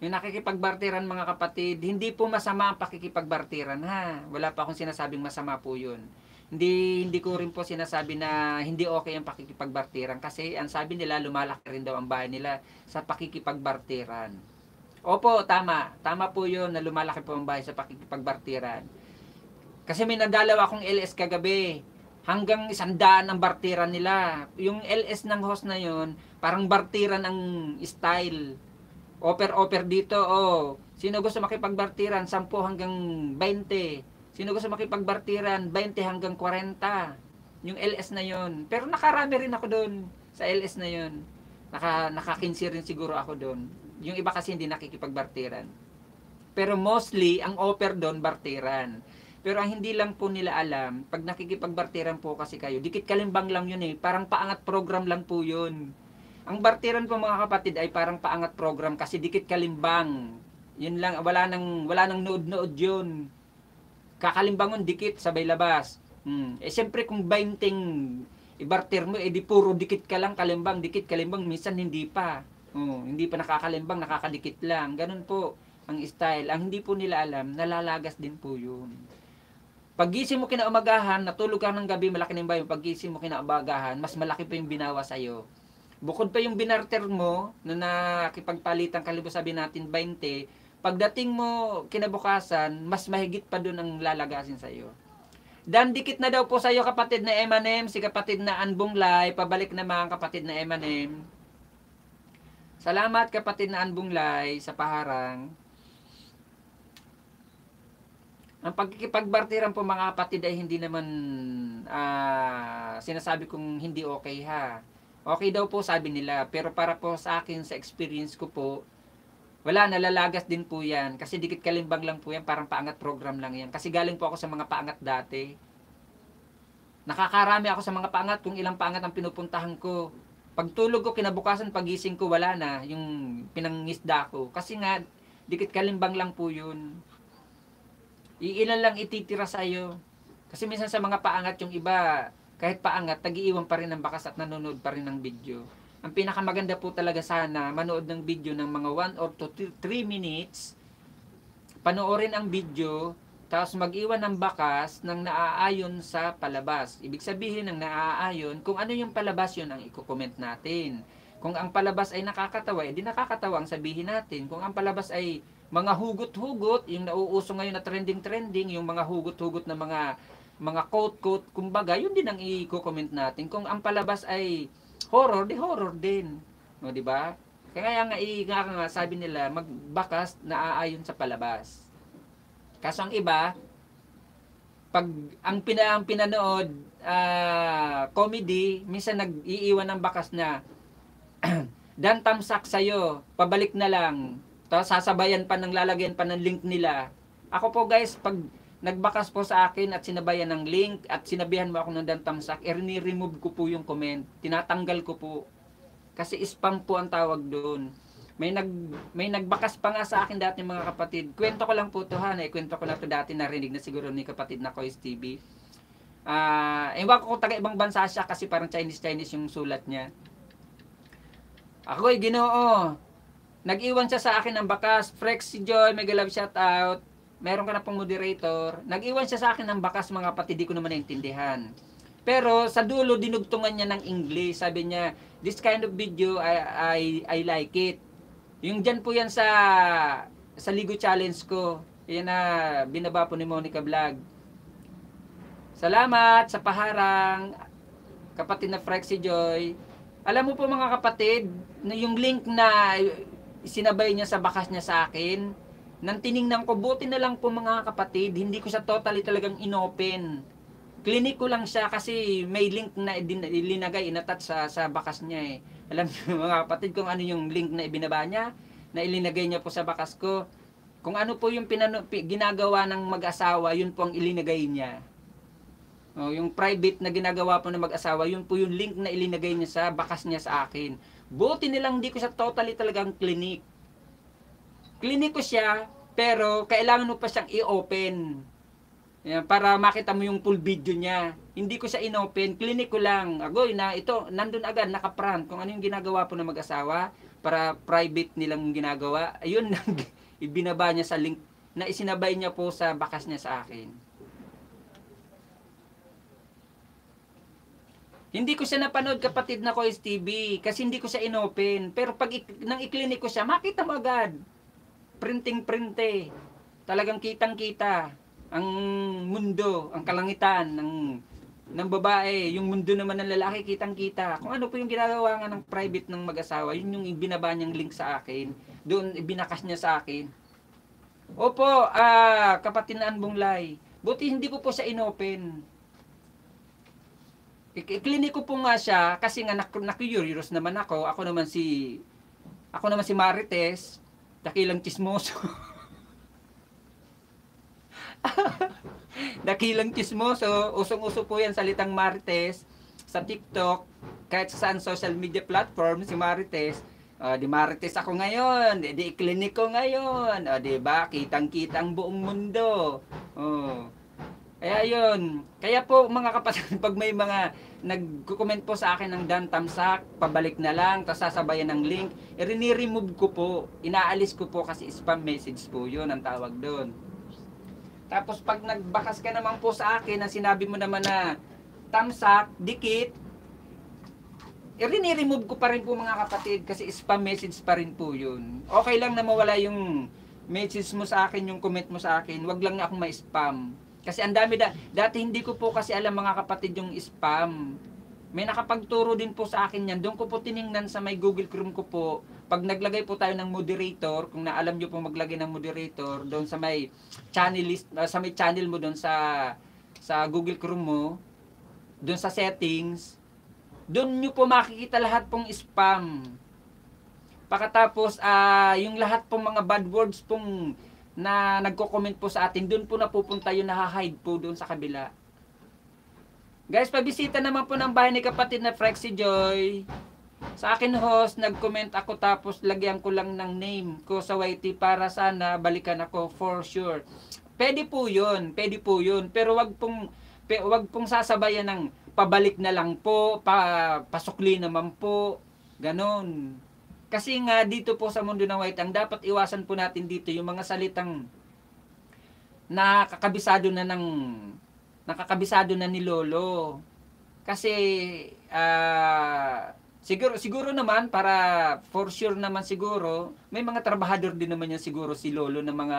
yung nakikipagbarteran mga kapatid, hindi po masama ang pakikipagbarteran ha. Wala pa akong sinasabing masama po 'yun. Hindi hindi ko rin po sinasabi na hindi okay ang pakikipagbarteran kasi ang sabi nila lumalaki rin daw ang bahay nila sa pakikipagbarteran. Opo, tama. Tama po 'yun na lumalaki po ang bahay sa pakikipagbarteran. Kasi may nadalaw akong LS kagabi hanggang isandaan ang bartira nila. Yung LS ng host na yon parang bartiran ang style. Offer-offer dito, oh. Sino gusto makipagbartiran? 10 hanggang 20. Sino gusto makipagbartiran? 20 hanggang 40. Yung LS na yon Pero nakarami rin ako doon sa LS na yon Naka, nakakinsi rin siguro ako doon. Yung iba kasi hindi nakikipagbartiran. Pero mostly, ang offer doon, bartiran. Pero ang hindi lang po nila alam, pag nakikipagbartiran po kasi kayo, dikit kalimbang lang yun eh. Parang paangat program lang po yun. Ang bartiran po mga kapatid ay parang paangat program kasi dikit kalimbang. Yun lang, wala nang, wala nang nood-nood yun. Kakalimbangon dikit, sabay labas. Hmm. Eh siyempre kung 20 ibartir mo, eh di puro dikit ka lang, kalimbang, dikit, kalimbang, minsan hindi pa. Oh, hindi pa nakakalimbang, nakakadikit lang. Ganun po ang style. Ang hindi po nila alam, nalalagas din po yun. Paggising mo kinaumagahan, natulog ka ng gabi, malaki na yung bayan. Paggising mo kinaumagahan, mas malaki pa yung binawa sa'yo. Bukod pa yung binarter mo, na nakipagpalitan kalibo sabi natin 20, pagdating mo kinabukasan, mas mahigit pa doon ang lalagasin sa'yo. Dandikit na daw po sa'yo kapatid na Emanem, si kapatid na Anbunglay, pabalik naman kapatid na Emanem. Salamat kapatid na Anbunglay sa paharang. Ang pagkikipagbartiran po mga kapatid ay hindi naman uh, sinasabi kong hindi okay ha. Okay daw po sabi nila pero para po sa akin sa experience ko po wala nalalagas din po yan kasi dikit kalimbang lang po yan parang paangat program lang yan kasi galing po ako sa mga paangat dati. Nakakarami ako sa mga paangat kung ilang paangat ang pinupuntahan ko. Pagtulog ko kinabukasan pagising ko wala na yung pinangisda ko kasi nga dikit kalimbang lang po yun. Iilan lang ititira sa iyo. Kasi minsan sa mga paangat yung iba, kahit paangat, nagiiwan pa rin ng bakas at nanonood pa rin ng video. Ang pinakamaganda po talaga sana, manood ng video ng mga 1 or 2, 3 minutes, panoorin ang video, tapos mag-iwan ng bakas ng naaayon sa palabas. Ibig sabihin ng naaayon, kung ano yung palabas yun ang i-comment natin. Kung ang palabas ay nakakatawa, edi eh nakakatawa ang sabihin natin. Kung ang palabas ay mga hugot-hugot, yung nauuso ngayon na trending-trending, yung mga hugot-hugot na mga mga quote-quote, kumbaga, yun din ang i-comment natin. Kung ang palabas ay horror, di horror din. No, di ba? Kaya nga, eh, nga, nga sabi nila, magbakas na aayon sa palabas. Kaso ang iba, pag ang, pina, ang pinanood, uh, comedy, minsan nag-iiwan ng bakas na dantamsak sa'yo, pabalik na lang, tapos sasabayan pa ng lalagyan pa ng link nila. Ako po guys, pag nagbakas po sa akin at sinabayan ng link at sinabihan mo ako ng dantamsak, er ni-remove ko po yung comment. Tinatanggal ko po. Kasi spam po ang tawag doon. May nag may nagbakas pa nga sa akin dati mga kapatid. Kwento ko lang po to ha, eh. kwento ko na to dati narinig na siguro ni kapatid na Kois TV. Ah, uh, ewan ko kung taga ibang bansa siya kasi parang Chinese Chinese yung sulat niya. Ako ay Ginoo, Nag-iwan siya sa akin ng bakas. Frex si Joy, mega love shout out. Meron ka na pong moderator. Nag-iwan siya sa akin ng bakas mga kapatid, di ko naman naintindihan. Pero sa dulo, dinugtungan niya ng English. Sabi niya, this kind of video, I, I, I like it. Yung dyan po yan sa, sa Ligo Challenge ko. Yan na binaba po ni Monica Vlog. Salamat sa paharang kapatid na Frexy Joy. Alam mo po mga kapatid, na yung link na isinabay niya sa bakas niya sa akin. Nang tiningnan ko, buti na lang po mga kapatid, hindi ko sa totally talagang inopen. Clinic ko lang siya kasi may link na ilinagay, inatat sa, sa bakas niya eh. Alam niyo mga kapatid kung ano yung link na ibinaba niya, na ilinagay niya po sa bakas ko. Kung ano po yung pinano, ginagawa ng mag-asawa, yun po ang ilinagay niya. O, oh, yung private na ginagawa po ng mag-asawa, yun po yung link na ilinagay niya sa bakas niya sa akin. Buti nilang hindi ko siya totally talagang clinic. Clinic ko siya, pero kailangan mo pa siyang i-open. Yan, eh, para makita mo yung full video niya. Hindi ko siya inopen, clinic ko lang. Agoy na ito, nandun agad, nakaprant. Kung ano yung ginagawa po ng mag-asawa, para private nilang ginagawa. Ayun, ibinaba niya sa link na isinabay niya po sa bakas niya sa akin. Hindi ko siya napanood kapatid na ko Kois TV kasi hindi ko siya inopen. Pero pag nang i-clinic ko siya, makita mo agad. Printing printe. Talagang kitang-kita ang mundo, ang kalangitan ng ng babae, yung mundo naman ng lalaki kitang-kita. Kung ano po yung ginagawa nga ng private ng mag-asawa, yun yung binaba niyang link sa akin. Doon ibinakas niya sa akin. Opo, ah, kapatid na Anbong Lai. Buti hindi ko po siya inopen. Kliniko po nga siya kasi nga na-curious naman ako. Ako naman si ako naman si Marites, dakilang chismoso. dakilang chismoso, usong-uso po yan salitang Marites sa TikTok, kahit saan social media platform si Marites. Uh, di Marites ako ngayon, di, di kliniko ngayon, uh, di ba? Kitang-kitang buong mundo. Oh. Kaya yun, kaya po mga kapatid, pag may mga nag-comment po sa akin ng Dan Tamsak, pabalik na lang, tapos sasabayan ng link, e, eh, riniremove ko po, inaalis ko po kasi spam message po yun ang tawag doon. Tapos pag nagbakas ka naman po sa akin na sinabi mo naman na Tamsak, dikit, e, eh, riniremove ko pa rin po mga kapatid kasi spam message pa rin po yun. Okay lang na mawala yung message mo sa akin, yung comment mo sa akin, wag lang na akong ma-spam kasi ang dami da, dati hindi ko po kasi alam mga kapatid yung spam. May nakapagturo din po sa akin yan. Doon ko po tiningnan sa may Google Chrome ko po. Pag naglagay po tayo ng moderator, kung naalam nyo po maglagay ng moderator, doon sa may channel list, uh, sa may channel mo doon sa sa Google Chrome mo, doon sa settings, doon nyo po makikita lahat pong spam. Pakatapos, uh, yung lahat pong mga bad words pong na nagko-comment po sa atin, doon po napupunta yung nahahide po doon sa kabila. Guys, pabisita naman po ng bahay ni kapatid na Frexy Joy. Sa akin host, nag-comment ako tapos lagyan ko lang ng name ko sa YT para sana balikan ako for sure. Pwede po yun, pwede po yun. Pero wag pong, pe, wag pong sasabayan ng pabalik na lang po, pa, pasukli naman po, ganon. Kasi nga dito po sa mundo ng white ang dapat iwasan po natin dito yung mga salitang nakakabisado na ng nakakabisado na ni lolo. Kasi uh, siguro siguro naman para for sure naman siguro may mga trabahador din naman yan siguro si lolo ng mga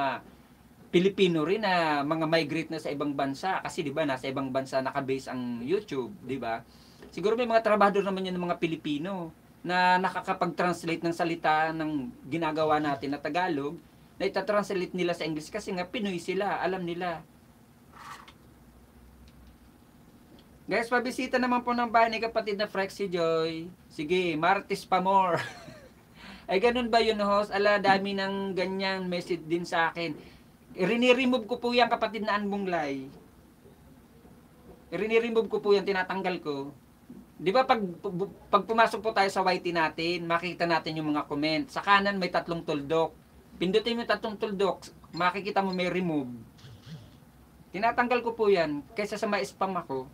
Pilipino rin na mga migrate na sa ibang bansa kasi 'di ba nasa ibang bansa naka-base ang YouTube, 'di ba? Siguro may mga trabahador naman yan ng mga Pilipino na nakakapag-translate ng salita ng ginagawa natin na Tagalog na itatranslate nila sa English kasi nga Pinoy sila, alam nila. Guys, pabisita naman po ng bahay ni kapatid na Frexy Joy. Sige, Martis pa more. Ay, ganun ba yun, host? Ala, dami ng ganyan message din sa akin. Rini-remove ko po yan, kapatid na Anbong Lai. remove ko po yan, tinatanggal ko. Di ba pag, pag pumasok po tayo sa YT natin, makikita natin yung mga comment. Sa kanan may tatlong tuldok. Pindutin mo yung tatlong tuldok, makikita mo may remove. Tinatanggal ko po yan kaysa sa ma-spam ako.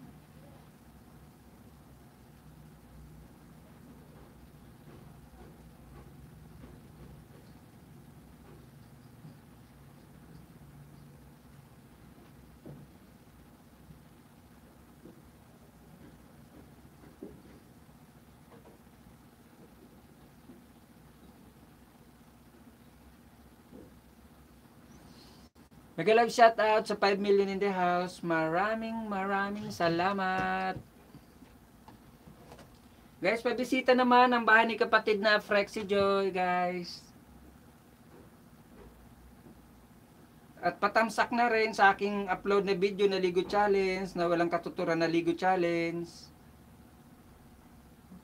Mag-love shout out sa 5 million in the house. Maraming maraming salamat. Guys, pabisita naman ang bahay ni kapatid na Frexy Joy, guys. At patamsak na rin sa aking upload na video na Ligo Challenge, na walang katuturan na Ligo Challenge.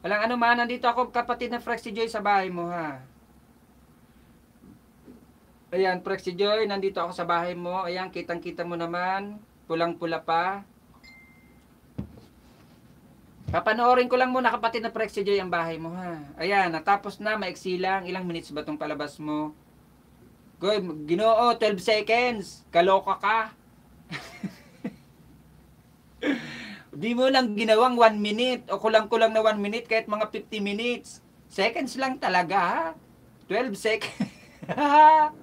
Walang ano man, nandito ako kapatid na Frexy Joy sa bahay mo, ha? Ayan, Prexy Joy, nandito ako sa bahay mo. Ayan, kitang-kita mo naman. Pulang-pula pa. Papanoorin ko lang muna kapatid na Prexy Joy ang bahay mo ha. Ayan, natapos na, maiksi lang. Ilang minutes ba itong palabas mo? Good, ginoo, 12 seconds. Kaloka ka. Di mo lang ginawang 1 minute o kulang-kulang na 1 minute kahit mga 50 minutes. Seconds lang talaga ha. 12 seconds.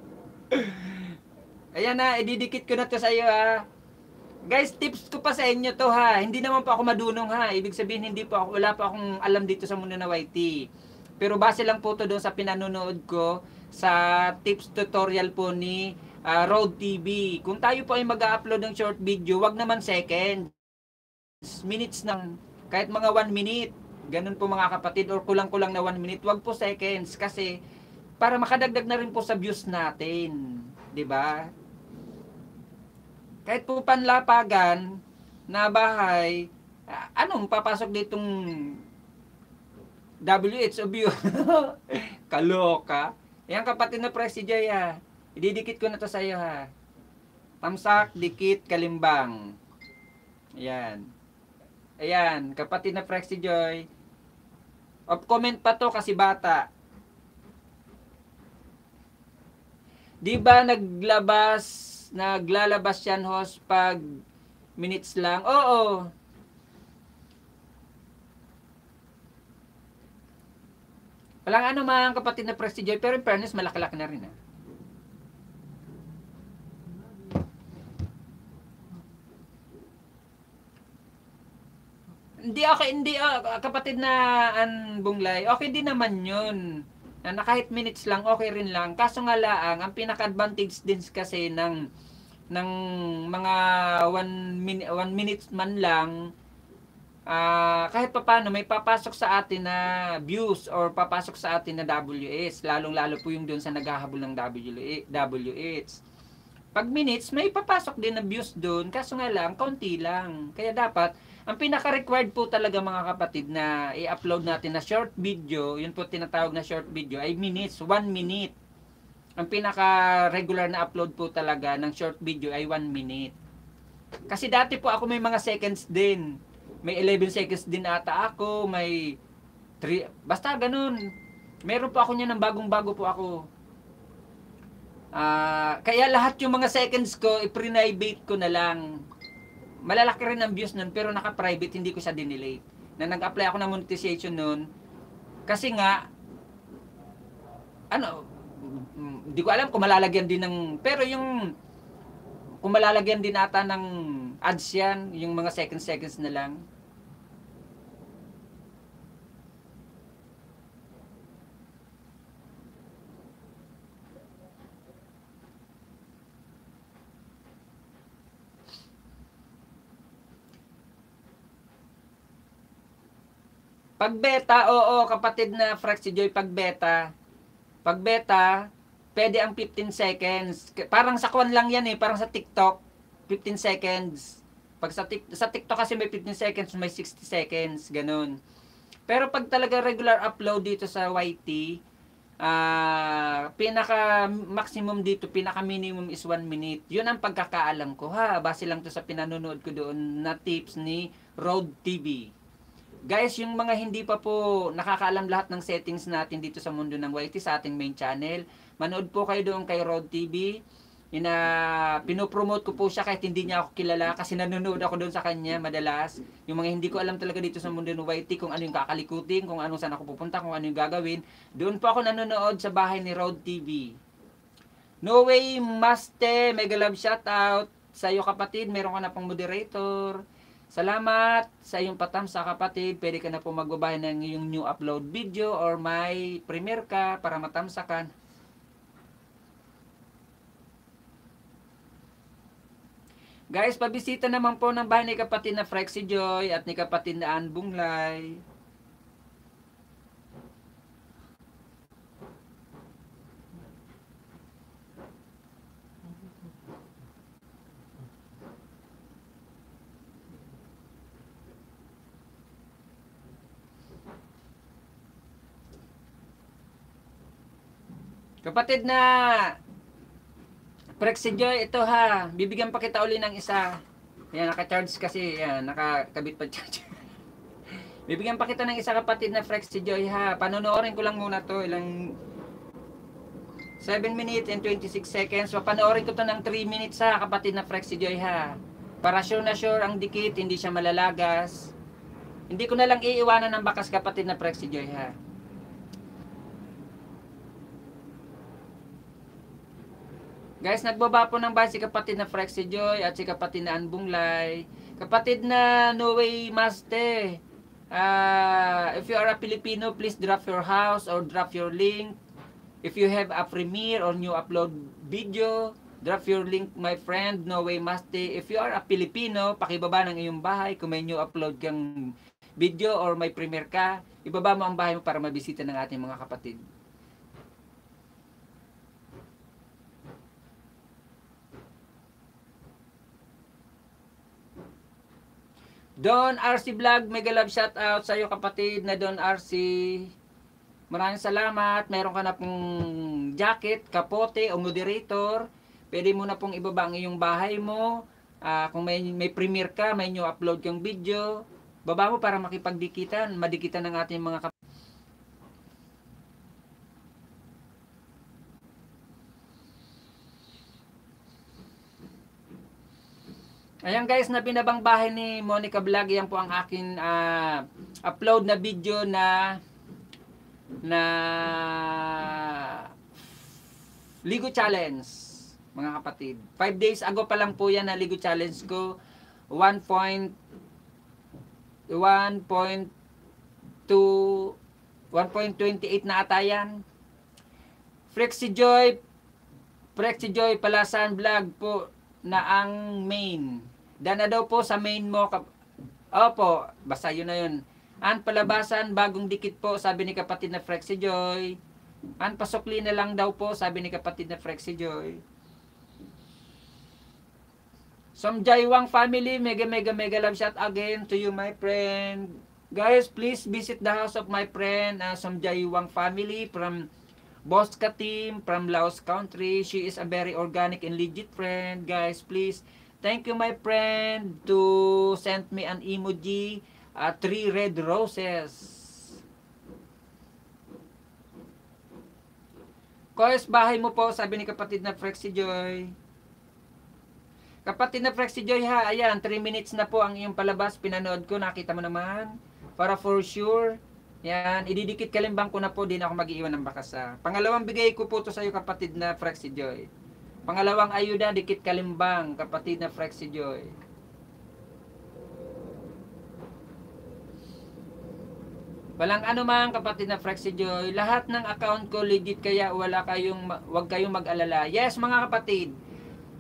Ayan na, ididikit ko na to sa iyo ha. Guys, tips ko pa sa inyo to ha. Hindi naman pa ako madunong ha. Ibig sabihin, hindi pa ako, wala pa akong alam dito sa mundo na YT. Pero base lang po to doon sa pinanonood ko sa tips tutorial po ni uh, ah, Road TV. Kung tayo po ay mag upload ng short video, wag naman seconds. Minutes ng, kahit mga 1 minute. Ganun po mga kapatid or kulang-kulang na 1 minute. Wag po seconds kasi para makadagdag na rin po sa views natin. 'di ba? Kahit po panlapagan na bahay, anong papasok ditong WHO view? Kaloka. Yan kapatid na presidya ya. Ididikit ko na to sa iyo ha. Tamsak, dikit, kalimbang. Ayan. Ayan, kapatid na Prexy Joy. Of comment pa to kasi bata. Di ba naglabas, naglalabas yan host pag minutes lang? Oo. Walang ano mga kapatid na Presti Joy, pero in fairness, malakalak na rin ah. Hindi okay, hindi uh, kapatid na an Anbunglay. Okay din naman 'yun na, kahit minutes lang, okay rin lang. Kaso nga laang, ang pinaka-advantage din kasi ng ng mga 1 min, one minutes man lang, uh, kahit papano may papasok sa atin na views or papasok sa atin na WS, lalong-lalo po yung doon sa naghahabol ng WS. Pag minutes, may papasok din na views doon, kaso nga lang, konti lang. Kaya dapat, ang pinaka-required po talaga mga kapatid na i-upload natin na short video, yun po tinatawag na short video, ay minutes, 1 minute. Ang pinaka-regular na upload po talaga ng short video ay 1 minute. Kasi dati po ako may mga seconds din. May 11 seconds din ata ako, may 3, basta ganun. Meron po ako niya ng bagong-bago po ako. Uh, kaya lahat yung mga seconds ko, i-private ko na lang malalaki rin ang views nun, pero naka-private, hindi ko siya dinelay. Na nag-apply ako ng monetization nun, kasi nga, ano, hindi ko alam kung malalagyan din ng, pero yung, kung malalagyan din ata ng ads yan, yung mga second seconds na lang, Pag beta, oo, kapatid na Frax si Joy, pag beta, pag beta, pwede ang 15 seconds. Parang sa kwan lang yan eh, parang sa TikTok, 15 seconds. Pag sa, tic, sa TikTok kasi may 15 seconds, may 60 seconds, ganun. Pero pag talaga regular upload dito sa YT, uh, ah, pinaka maximum dito, pinaka minimum is 1 minute. Yun ang pagkakaalam ko ha, base lang to sa pinanonood ko doon na tips ni Road TV. Guys, yung mga hindi pa po nakakaalam lahat ng settings natin dito sa mundo ng YT sa ating main channel, manood po kayo doon kay Rod TV. Ina, uh, pinopromote ko po siya kahit hindi niya ako kilala kasi nanonood ako doon sa kanya madalas. Yung mga hindi ko alam talaga dito sa mundo ng YT kung ano yung kakalikutin, kung ano saan ako pupunta, kung ano yung gagawin. Doon po ako nanonood sa bahay ni Rod TV. No way, Maste, mega love shoutout. iyo kapatid, meron ka na pang moderator. Salamat sa iyong patam sa kapatid. Pwede ka na po magbabahay ng iyong new upload video or may premiere ka para matamsakan. Guys, pabisita naman po ng bahay ni kapatid na Frexy Joy at ni kapatid na Ann Bunglay. Kapatid na Prexidjoy, ito ha. Bibigyan pa kita uli ng isa. Yan, naka-charge kasi. Yan, nakakabit pa charge. Bibigyan pa kita ng isa kapatid na Frex Joy ha. Panonorin ko lang muna to. Ilang 7 minutes and 26 seconds. Papanoorin ko to ng 3 minutes ha kapatid na Frex Joy ha. Para sure na sure ang dikit, hindi siya malalagas. Hindi ko na lang iiwanan ng bakas kapatid na Frex Joy ha. Guys, nagbaba po ng bahay si kapatid na Frexy Joy at si kapatid na Anbunglay. Kapatid na No Way Maste. Uh, if you are a Filipino, please drop your house or drop your link. If you have a premiere or new upload video, drop your link my friend, No Way Maste. If you are a Filipino, pakibaba ng iyong bahay kung may new upload kang video or may premiere ka, ibaba mo ang bahay mo para mabisita ng ating mga kapatid. Don RC Vlog, mega love shout out sa iyo kapatid na Don RC. Maraming salamat. Meron ka na pong jacket, kapote o moderator. Pwede mo na pong ibaba ang iyong bahay mo. Uh, kung may, may premiere ka, may new upload kang video, baba mo para makipagdikitan, madikitan ng ating mga Ayan guys, na binabang bahay ni Monica Vlog. Yan po ang akin uh, upload na video na na Ligo Challenge mga kapatid. 5 days ago pa lang po yan na Ligo Challenge ko. 1.1.2 1.28 na ata yan. Flexi Joy Flexi Joy Palasan Vlog po na ang main Dana daw po sa main mo. Opo, basta yun na yun. Ang palabasan, bagong dikit po, sabi ni kapatid na Frexy Joy. Ang pasukli na lang daw po, sabi ni kapatid na Frexy Joy. Somjaiwang family, mega mega mega love shot again to you my friend. Guys, please visit the house of my friend uh, ah, Somjaiwang family from Bosca team from Laos country. She is a very organic and legit friend. Guys, please Thank you my friend to send me an emoji uh, three red roses. Koes, bahay mo po, sabi ni kapatid na Frexy Joy. Kapatid na Frexy Joy ha, ayan, 3 minutes na po ang iyong palabas. Pinanood ko, nakita mo naman. Para for sure, yan, ididikit kalimbang ko na po, din ako mag-iwan ng bakas ha. Pangalawang bigay ko po to sa iyo kapatid na Frexy Joy. Pangalawang ayuda, Dikit Kalimbang, kapatid na Frexy Joy. Walang anumang kapatid na Frexy Joy, lahat ng account ko legit kaya wala kayong, wag kayong mag-alala. Yes mga kapatid,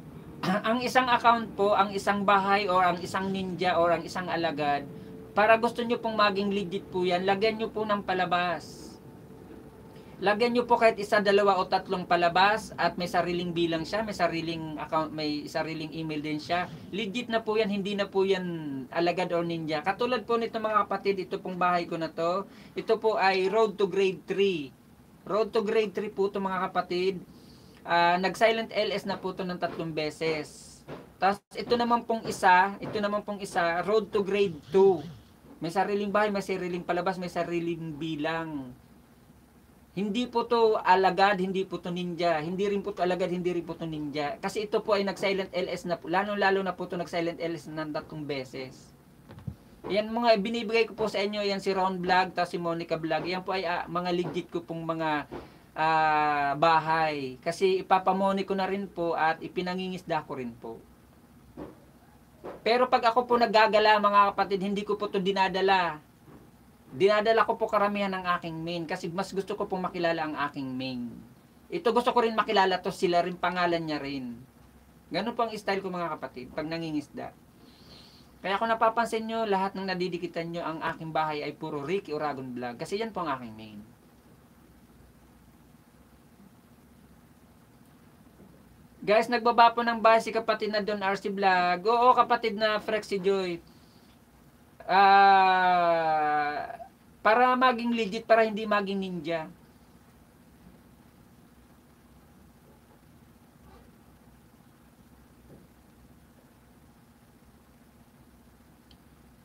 ang isang account po, ang isang bahay o ang isang ninja o ang isang alagad, para gusto nyo pong maging legit po yan, lagyan nyo po ng palabas. Lagyan nyo po kahit isa, dalawa o tatlong palabas at may sariling bilang siya, may sariling account, may sariling email din siya. Legit na po yan, hindi na po yan alagad or ninja. Katulad po nito mga kapatid, ito pong bahay ko na to. Ito po ay road to grade 3. Road to grade 3 po to mga kapatid. Uh, nag-silent LS na po to ng tatlong beses. Tapos ito naman pong isa, ito naman pong isa, road to grade 2. May sariling bahay, may sariling palabas, may sariling bilang. Hindi po to alagad, hindi po to ninja. Hindi rin po to alagad, hindi rin po to ninja. Kasi ito po ay nag-silent LS na po. Lalo-lalo na po to nag-silent LS na tatlong beses. Yan mga binibigay ko po sa inyo, yan si Ron Vlog, tapos si Monica Vlog. Yan po ay uh, mga legit ko pong mga uh, bahay. Kasi ipapamoni ko na rin po at ipinangingisda ko rin po. Pero pag ako po naggagala mga kapatid, hindi ko po to dinadala dinadala ko po karamihan ng aking main kasi mas gusto ko pong makilala ang aking main. Ito gusto ko rin makilala to sila rin pangalan niya rin. Ganun po ang style ko mga kapatid pag nangingisda. Kaya kung napapansin nyo, lahat ng nadidikitan nyo ang aking bahay ay puro Ricky Oragon Vlog kasi yan po ang aking main. Guys, nagbaba po ng base si kapatid na Don RC Vlog. Oo, kapatid na Frexy Joy uh, para maging legit, para hindi maging ninja.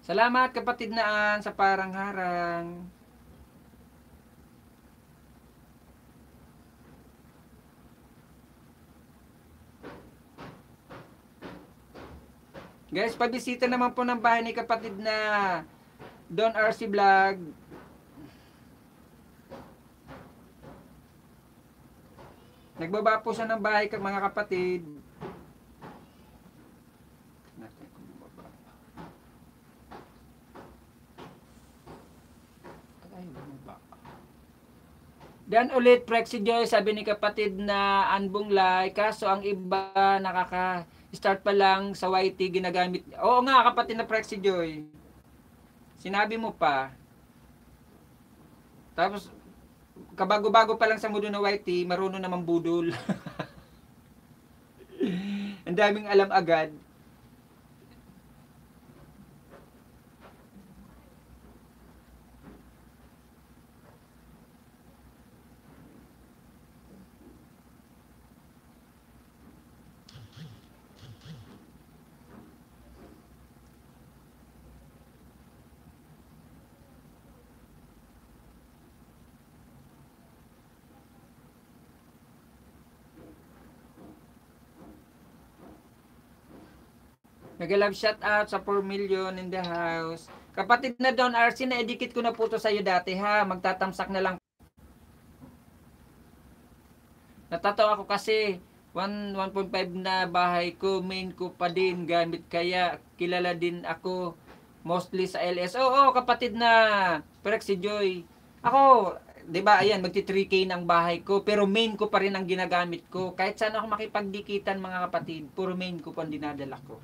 Salamat kapatid naan sa parang harang. Guys, pabisita naman po ng bahay ni kapatid na Don RC Vlog. Nagbaba po siya ng bahay mga kapatid. Dan ulit, Prexy Joy, sabi ni kapatid na anbong lay, kaso ang iba nakaka start pa lang sa YT ginagamit. Oo nga, kapatid na Prexy Joy. Sinabi mo pa. Tapos, kabago-bago pa lang sa mundo na YT, marunong naman budol. Ang daming alam agad. Nag-love shout out sa 4 million in the house. Kapatid na Don RC, na-edicate ko na po to sa iyo dati ha. Magtatamsak na lang. Natatawa ako kasi 1.5 na bahay ko, main ko pa din gamit kaya kilala din ako mostly sa LS. Oo, oh, kapatid na Prex si Joy. Ako, 'di ba? Ayan, magti 3k ng bahay ko, pero main ko pa rin ang ginagamit ko. Kahit sana ako makipagdikitan mga kapatid, puro main ko pa dinadala ko.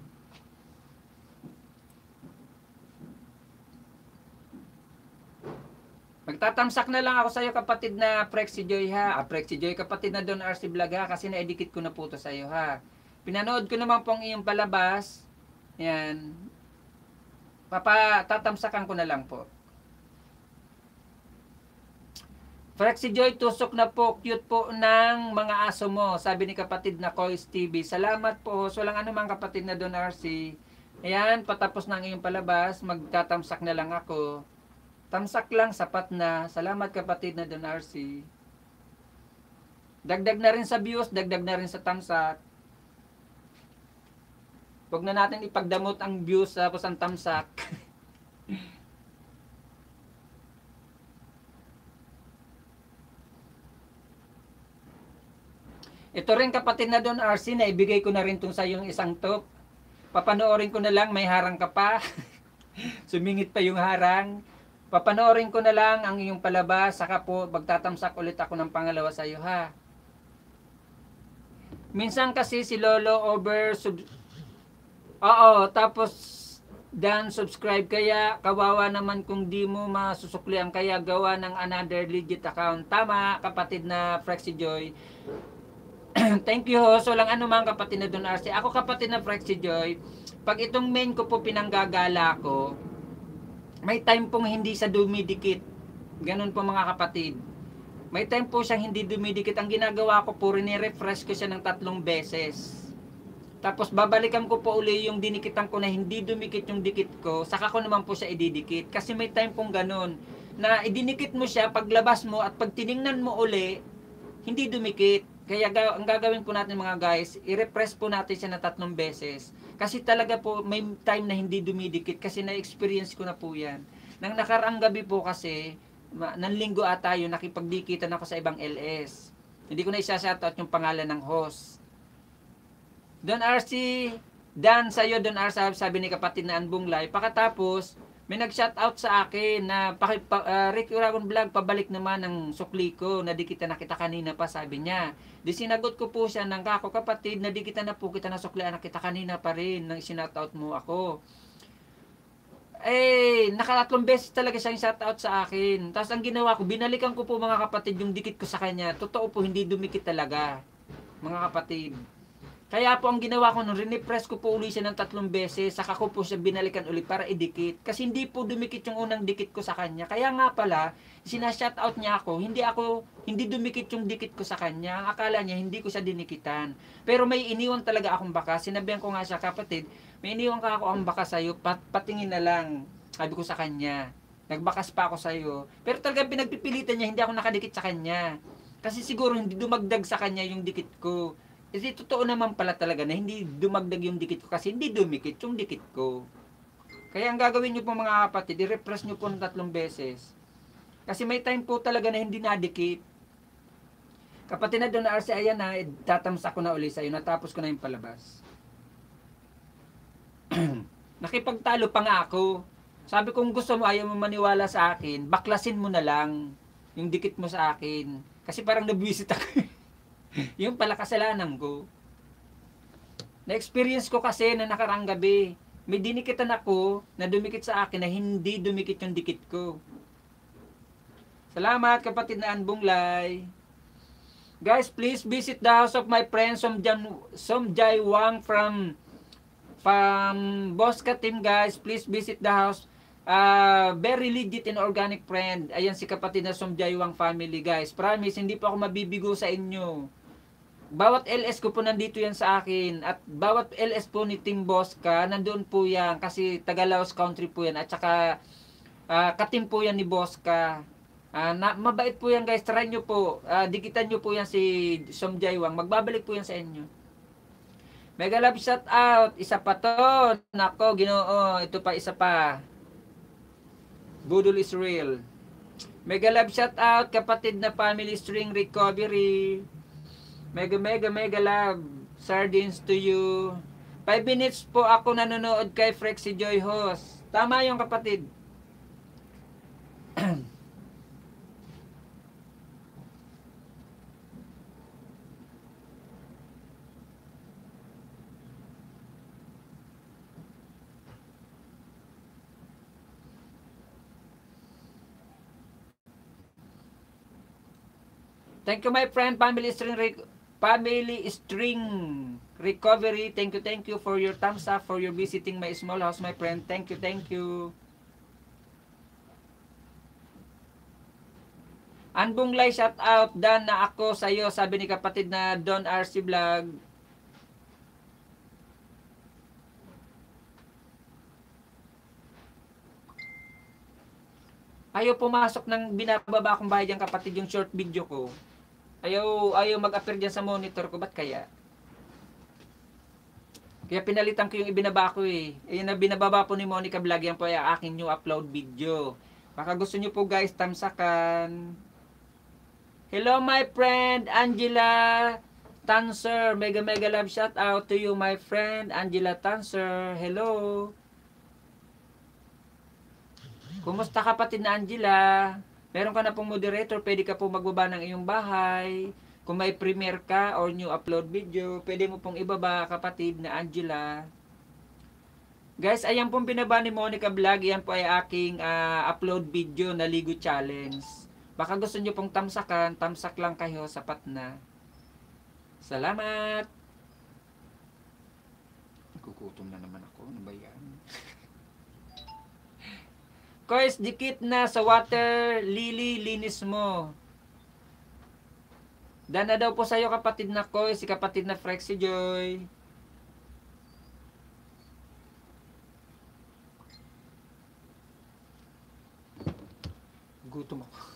Magtatamsak na lang ako sa iyo kapatid na Prexy Joy ha. Ah, Prexy Joy, kapatid na Don RC Vlog ha. Kasi na-edikit ko na po to sa iyo ha. Pinanood ko naman po ang iyong palabas. Yan. Papatatamsakan ko na lang po. Prexy Joy, tusok na po. Cute po ng mga aso mo. Sabi ni kapatid na Coys TV. Salamat po. So lang anumang kapatid na Don RC. Ayan, patapos na ang iyong palabas. Magtatamsak na lang ako. Tamsak lang, sapat na. Salamat kapatid na Don Arcy. Dagdag na rin sa views, dagdag na rin sa tamsak. Huwag na natin ipagdamot ang views ah, tapos ang tamsak. Ito rin kapatid na Don RC na ibigay ko na rin tong sa yung isang top. Papanoorin ko na lang may harang ka pa. Sumingit pa yung harang. Papanoorin ko na lang ang iyong palabas, saka po magtatamsak ulit ako ng pangalawa sa iyo ha. Minsan kasi si Lolo over sub Oo, tapos dan subscribe kaya kawawa naman kung di mo masusuklian kaya gawa ng another legit account. Tama, kapatid na Flexi Joy. Thank you host. Walang anumang kapatid na Don Arce. Ako kapatid na Flexi Joy. Pag itong main ko po pinanggagala ko, may time pong hindi sa dumidikit. Ganun po mga kapatid. May time po siyang hindi dumidikit. Ang ginagawa ko po, rinirefresh ko siya ng tatlong beses. Tapos babalikan ko po uli yung dinikitan ko na hindi dumikit yung dikit ko, saka ko naman po siya ididikit. Kasi may time pong ganun, na idinikit mo siya, paglabas mo at pag tiningnan mo uli, hindi dumikit. Kaya ang gagawin po natin mga guys, i-repress po natin siya na tatlong beses. Kasi talaga po, may time na hindi dumidikit kasi na-experience ko na po yan. Nang nakaraang gabi po kasi, nang linggo at tayo, nakipagdikitan ako sa ibang LS. Hindi ko na i shoutout yung pangalan ng host. Don RC, Dan sa'yo, Don RC, sabi ni kapatid na Anbong Lai. Pakatapos, may nag-shoutout sa akin na paki, uh, ah, Rick Uragon Vlog, pabalik naman ng sukli ko na di kita nakita kanina pa, sabi niya. Di sinagot ko po siya ng kako, kapatid, na di kita na po kita na sukli, kita kanina pa rin nang sinoutout mo ako. Eh, nakatatlong beses talaga siya siyang shoutout sa akin. Tapos ang ginawa ko, binalikan ko po mga kapatid yung dikit ko sa kanya. Totoo po, hindi dumikit talaga. Mga kapatid. Kaya po ang ginawa ko nun, rinipress ko po uli siya ng tatlong beses, saka ko po siya binalikan uli para idikit. Kasi hindi po dumikit yung unang dikit ko sa kanya. Kaya nga pala, sinashout out niya ako, hindi ako, hindi dumikit yung dikit ko sa kanya. Ang akala niya, hindi ko siya dinikitan. Pero may iniwan talaga akong baka. Sinabihan ko nga siya, kapatid, may iniwan ka ako ang baka sa'yo, pat patingin na lang. Sabi ko sa kanya, nagbakas pa ako sa'yo. Pero talaga pinagpipilitan niya, hindi ako nakadikit sa kanya. Kasi siguro hindi dumagdag sa kanya yung dikit ko. Kasi totoo naman pala talaga na hindi dumagdag yung dikit ko kasi hindi dumikit yung dikit ko. Kaya ang gagawin nyo po mga kapatid, i-repress nyo po ng tatlong beses. Kasi may time po talaga na hindi nadikit. Kapatid na doon na RC, ayan ha, tatamsa ko na uli sa'yo, natapos ko na yung palabas. Nakipagtalo pa nga ako. Sabi kong gusto mo, ayaw mo maniwala sa akin, baklasin mo na lang yung dikit mo sa akin. Kasi parang nabwisit ako. yung pala kasalanan ko. Na-experience ko kasi na nakarang gabi, may dinikitan ako na dumikit sa akin na hindi dumikit yung dikit ko. Salamat kapatid na Anbonglay. Guys, please visit the house of my friend Somjan, Somjai Wang from from Bosca team guys. Please visit the house. Uh, very legit and organic friend. Ayan si kapatid na Somjai Wang family guys. Promise, hindi pa ako mabibigo sa inyo. Bawat LS ko po nandito yan sa akin at bawat LS po ni Team Bosca nandoon po yan kasi Tagalaos Country po yan at saka uh, ah, katim po yan ni Bosca. Uh, na, mabait po yan guys, try nyo po. Uh, ah, dikitan nyo po yan si Wang Magbabalik po yan sa inyo. Mega love shout out. Isa pa to. Nako, ginoo. Ito pa, isa pa. Budol is real. Mega love shout out. Kapatid na family string recovery. Mega mega mega love. Sardines to you. 5 minutes po ako nanonood kay Frexy Joy Host. Tama yung kapatid. Thank you my friend, family string Family String Recovery. Thank you, thank you for your thumbs up, for your visiting my small house, my friend. Thank you, thank you. Anbong Lai, shout out. Dan na ako sa iyo, sabi ni kapatid na Don RC Vlog. Ayaw pumasok ng binababa kong bahay dyan kapatid yung short video ko. Ayaw, ayaw mag-appear dyan sa monitor ko. Ba't kaya? Kaya pinalitan ko yung ibinaba ko eh. Ayun eh, na binababa po ni Monica Vlog. Yan po ay aking new upload video. Baka gusto nyo po guys, tamsakan. Hello my friend, Angela Tanser. Mega mega love shout out to you my friend, Angela Tanser. Hello. Kumusta kapatid na Angela? Angela. Meron ka na pong moderator, pwede ka po magbaba ng iyong bahay. Kung may premiere ka or new upload video, pwede mo pong ibaba kapatid na Angela. Guys, ayan pong pinaba ni Monica Vlog. Yan po ay aking uh, upload video na Ligo Challenge. Baka gusto nyo pong tamsakan, tamsak lang kayo, sapat na. Salamat! Kukutom na naman ako. Ano ba yan? course, dikit na sa water lily linis mo. Dana daw po sa'yo kapatid na Koy, si kapatid na Frexy Joy. Gutom ako.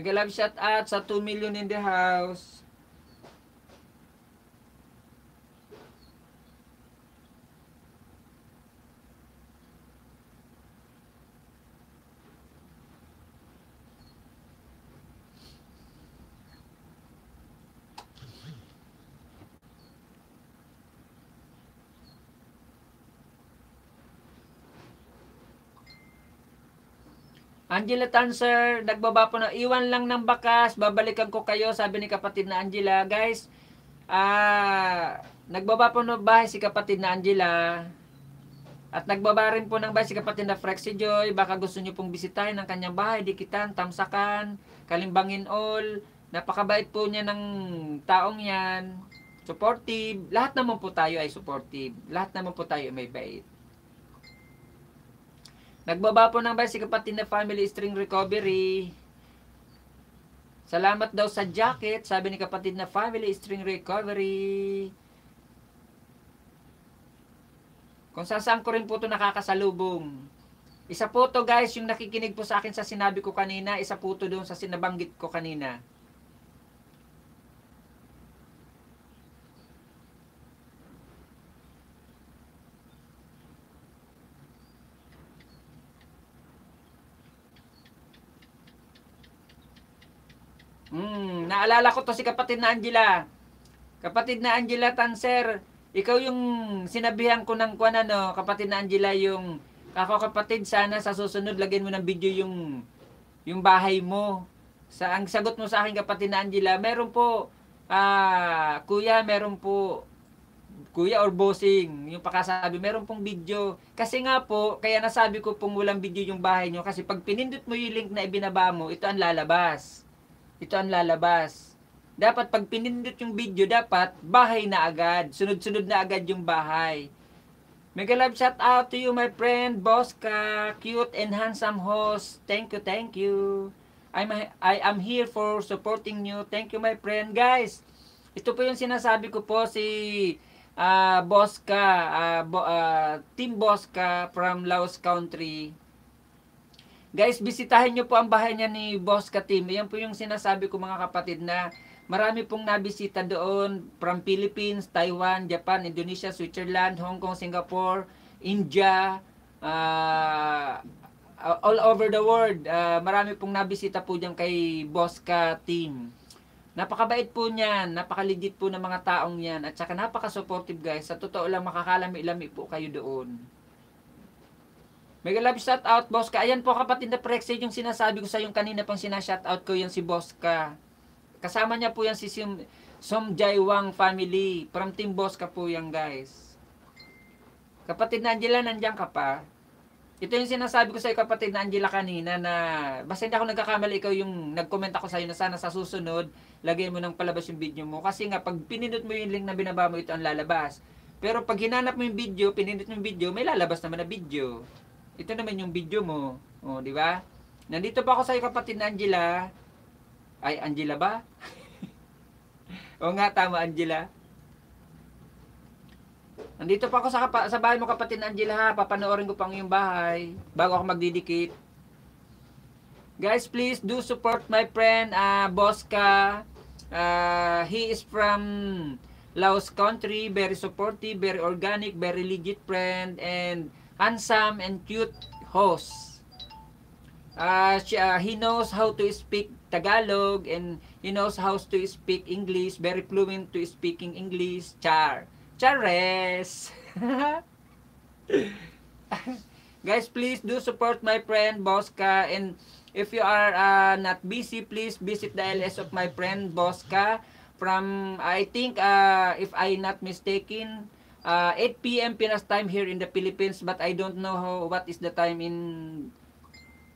Nag-love shout out sa 2 million in the house. Angela Tanser, nagbaba po na, iwan lang ng bakas, babalikan ko kayo, sabi ni kapatid na Angela. Guys, ah, nagbaba po na bahay si kapatid na Angela. At nagbaba rin po ng bahay si kapatid na Frexy Joy. Baka gusto nyo pong bisitahin ang kanyang bahay, dikitan, tamsakan, kalimbangin all. Napakabait po niya ng taong yan. Supportive. Lahat naman po tayo ay supportive. Lahat naman po tayo ay may bait. Nagbaba po ng basic kapatid na family string recovery. Salamat daw sa jacket, sabi ni kapatid na family string recovery. Kung saan ko rin po ito nakakasalubong. Isa po to guys, yung nakikinig po sa akin sa sinabi ko kanina, isa po to doon sa sinabanggit ko kanina. Mm, naalala ko to si kapatid na Angela. Kapatid na Angela Tanser, ikaw yung sinabihan ko ng kuan ano, kapatid na Angela yung ako kapatid sana sa susunod lagyan mo ng video yung yung bahay mo. Sa ang sagot mo sa akin kapatid na Angela, meron po ah, kuya, meron po kuya or bossing, yung pakasabi, meron pong video. Kasi nga po, kaya nasabi ko pong walang video yung bahay nyo kasi pag pinindot mo yung link na ibinaba mo, ito ang lalabas ito ang lalabas. Dapat pag pinindot yung video, dapat bahay na agad. Sunod-sunod na agad yung bahay. Mega love shout out to you my friend Bosca, cute and handsome host. Thank you, thank you. I'm I am here for supporting you. Thank you my friend. Guys, ito po yung sinasabi ko po si uh, Bosca, uh, bo, uh, Team Bosca from Laos Country. Guys, bisitahin nyo po ang bahay niya ni Boss Katim. Yan po yung sinasabi ko mga kapatid na marami pong nabisita doon from Philippines, Taiwan, Japan, Indonesia, Switzerland, Hong Kong, Singapore, India, uh, all over the world. Uh, marami pong nabisita po diyan kay Boss Katim. Napakabait po niyan, napakaligid po ng mga taong yan, at saka napaka-supportive guys. Sa totoo lang, makakalami-lami po kayo doon. Mega love shout out boss ka. Ayan po kapatid na Prexed yung sinasabi ko sa yung kanina pang sinashout out ko yung si boss ka. Kasama niya po yan si Sim, Som Wang family. From Team Boss ka po yan guys. Kapatid na Angela, nandiyan ka pa. Ito yung sinasabi ko sa iyo kapatid na Angela kanina na basta hindi ako nagkakamali ikaw yung nag-comment ako sa iyo na sana sa susunod lagay mo ng palabas yung video mo kasi nga pag pinindot mo yung link na binaba mo ito ang lalabas. Pero pag hinanap mo yung video, pinindot mo yung video, may lalabas naman na video. Ito naman yung video mo. O, oh, di ba? Nandito pa ako sa kapatid na Angela. Ay, Angela ba? o nga, tama, Angela. Nandito pa ako sa, sa bahay mo, kapatid na Angela, ha. Papanoorin ko pang yung bahay bago ako magdidikit. Guys, please do support my friend, uh, Bosca. Uh, he is from Laos country, very supportive, very organic, very legit friend, and handsome and cute host. Uh, ah, she, uh, ah, he knows how to speak Tagalog and he knows how to speak English, very fluent to speaking English. Char. Chares. Guys, please do support my friend Bosca and if you are uh, not busy, please visit the LS of my friend Bosca from I think uh, if I not mistaken uh, 8 p.m. Pinas time here in the Philippines but I don't know how, what is the time in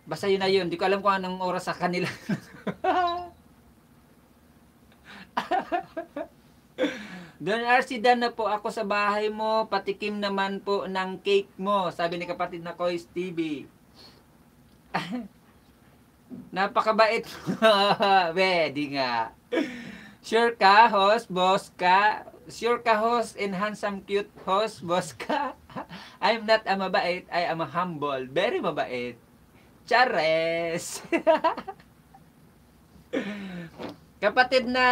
basta yun na yun di ko alam kung anong oras sa kanila Don RC Dan na po ako sa bahay mo patikim naman po ng cake mo sabi ni kapatid na Kois TV napakabait we di nga sure ka host boss ka sure ka host and handsome cute host, Boska. ka. I'm not a mabait, I am a humble. Very mabait. Chares! Kapatid na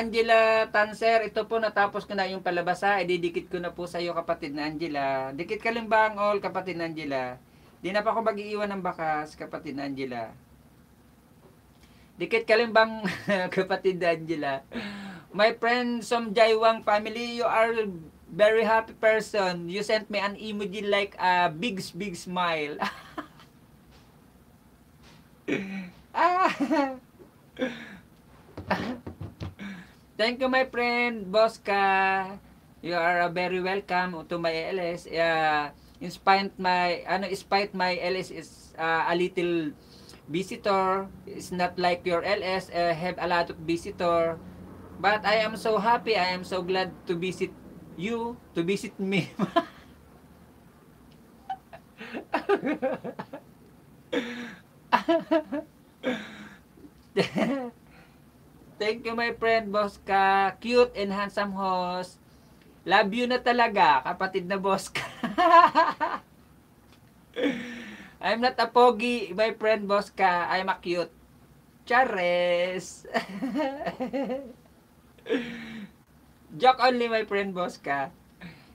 Angela Tanser, ito po natapos ko na yung palabasa. Ididikit eh, ko na po sa iyo kapatid na Angela. Dikit ka lang ba ang all kapatid na Angela? Di na pa ako mag-iiwan ng bakas kapatid na Angela. Dikit ka lang bang kapatid na Angela? My friend Jaiwang family, you are very happy person. You sent me an emoji like a big, big smile. Ah. Thank you, my friend Bosca. You are very welcome to my LS. Yeah, uh, in spite my ano, in spite my LS is uh, a little visitor. It's not like your LS uh, have a lot of visitor. But I am so happy, I am so glad to visit you, to visit me. Thank you my friend, Bosca, Cute and handsome host. Love you na talaga, kapatid na Bosca. ka. I'm not a pogi, my friend Bosca. I'm a cute. Chares! Joke only, my friend Bosca.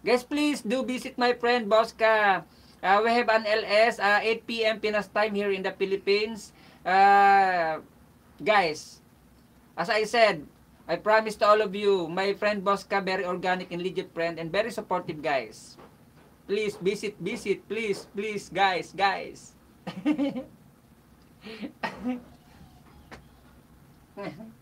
Guys, please do visit my friend Bosca. Uh, we have an LS, uh, 8 p.m. Pinas time here in the Philippines. Uh, guys, as I said, I promise to all of you, my friend Bosca, very organic and legit friend and very supportive, guys. Please visit, visit, please, please, guys, guys.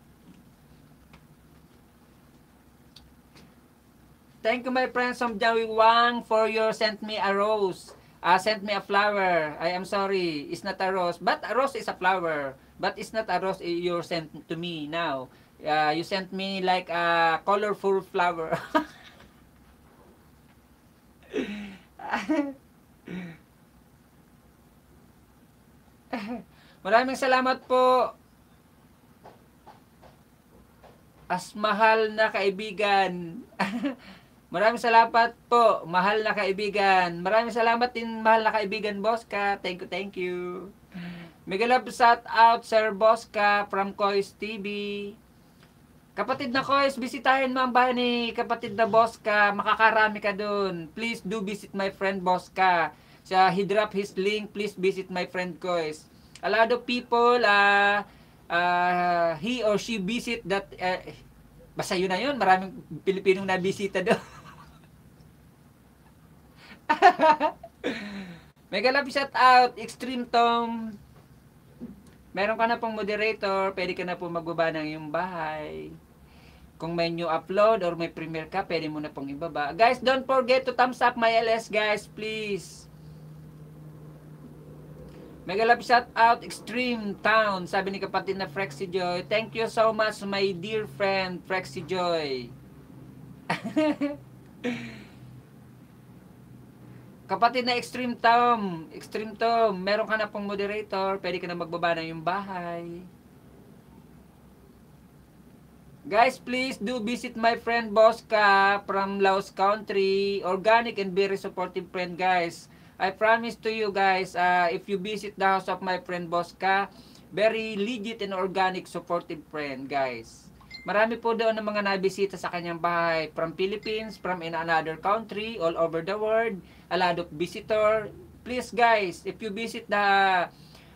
Thank you my friends from Jawi Wang for your sent me a rose. Uh, sent me a flower. I am sorry. It's not a rose. But a rose is a flower. But it's not a rose eh, you sent to me now. Uh, you sent me like a colorful flower. Maraming salamat po. As mahal na kaibigan. Maraming salamat po, mahal na kaibigan. Maraming salamat din, mahal na kaibigan, boss Thank you, thank you. Mega love shout out, Sir Bosca from Kois TV. Kapatid na Kois, bisitahin mo ang bahay ni kapatid na Bosca. Makakarami ka dun. Please do visit my friend Bosca. Siya, he drop his link. Please visit my friend Kois. A lot of people, uh, uh, he or she visit that, uh, basta yun na yun, maraming Pilipinong na bisita doon. Mega love shout out, Extreme Tom. Meron ka na pong moderator, pwede ka na pong magbaba ng yung bahay. Kung may new upload or may premiere ka, pwede mo na pong ibaba. Guys, don't forget to thumbs up my LS guys, please. Mega love shout out Extreme Town. Sabi ni kapatid na Frexy Joy. Thank you so much my dear friend Frexy Joy. Kapatid na Extreme Tom, Extreme Tom, meron ka na pong moderator, pwede ka na magbaba ng yung bahay. Guys, please do visit my friend Bosca from Laos Country. Organic and very supportive friend, guys. I promise to you guys, uh, if you visit the house of my friend Bosca, very legit and organic supportive friend, guys. Marami po doon ng mga nabisita sa kanyang bahay from Philippines, from in another country, all over the world a lot of visitor. Please guys, if you visit the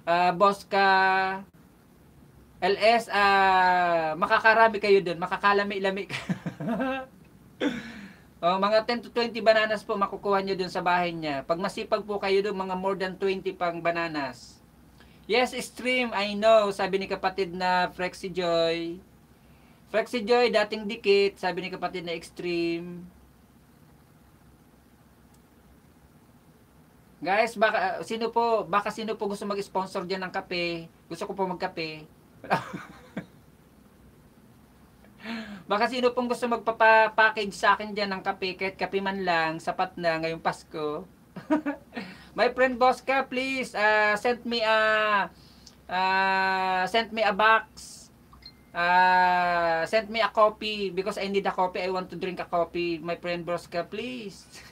uh, Bosca LS, uh, makakarami kayo doon. Makakalami-lami. oh, mga 10 to 20 bananas po makukuha nyo doon sa bahay niya. Pag masipag po kayo doon, mga more than 20 pang bananas. Yes, stream, I know, sabi ni kapatid na Frexy Joy. Flexi Joy, dating dikit, sabi ni kapatid na extreme. Guys, baka uh, sino po, baka sino po gusto mag-sponsor diyan ng kape? Gusto ko po magkape. baka sino pong gusto magpapa-package sa akin diyan ng kape, kahit kape man lang, sapat na ngayong Pasko. My friend Bosca, please uh, send me a uh, send me a box. Uh, send me a coffee because I need a coffee. I want to drink a coffee. My friend Bosca, please.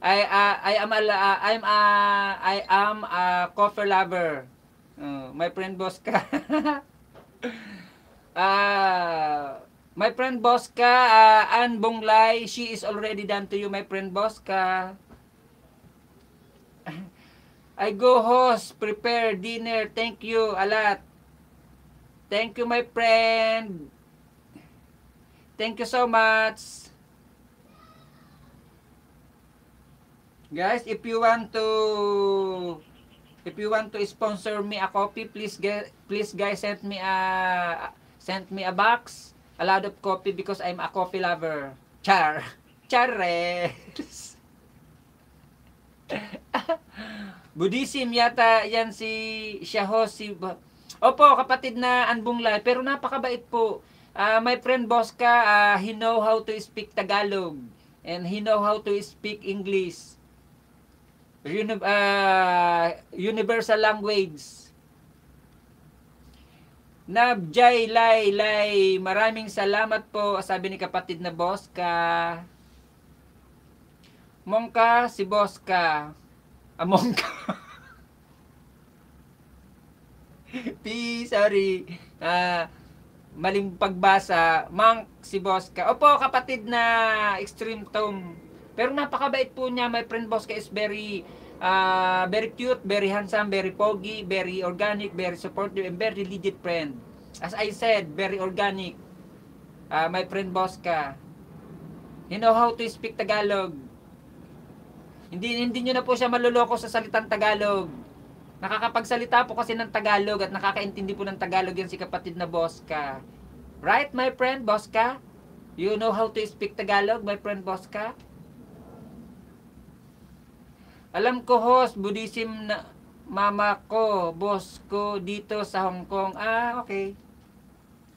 I uh, I am a uh, I'm a I am a coffee lover. Uh, my friend Bosca. uh, my friend Bosca uh, ah, and Bonglay, she is already done to you my friend Bosca. I go host, prepare dinner. Thank you a lot. Thank you my friend. Thank you so much. Guys, if you want to if you want to sponsor me a coffee, please get please guys send me a send me a box, a lot of coffee because I'm a coffee lover. Char. Charres. Buddhism yata yan si Shaho si Opo, kapatid na Anbong Lai, pero napakabait po. Uh, my friend Bosca, uh, he know how to speak Tagalog and he know how to speak English uni- uh, universal language Nabjay Lay Lay, maraming salamat po, sabi ni kapatid na boss ka. Mongka, si Boska. ka. Ah, P, sorry. Ah, maling pagbasa. Monk, si Boska. Opo, kapatid na Extreme Tome. Pero napakabait po niya. My friend Bosque is very uh, very cute, very handsome, very pogi, very organic, very supportive, and very legit friend. As I said, very organic. Uh, my friend Bosca. You know how to speak Tagalog. Hindi, hindi nyo na po siya maluloko sa salitang Tagalog. Nakakapagsalita po kasi ng Tagalog at nakakaintindi po ng Tagalog yan si kapatid na Boska. Right, my friend Boska? You know how to speak Tagalog, my friend Boska? Alam ko host, Buddhism na mama ko, boss ko dito sa Hong Kong. Ah, okay.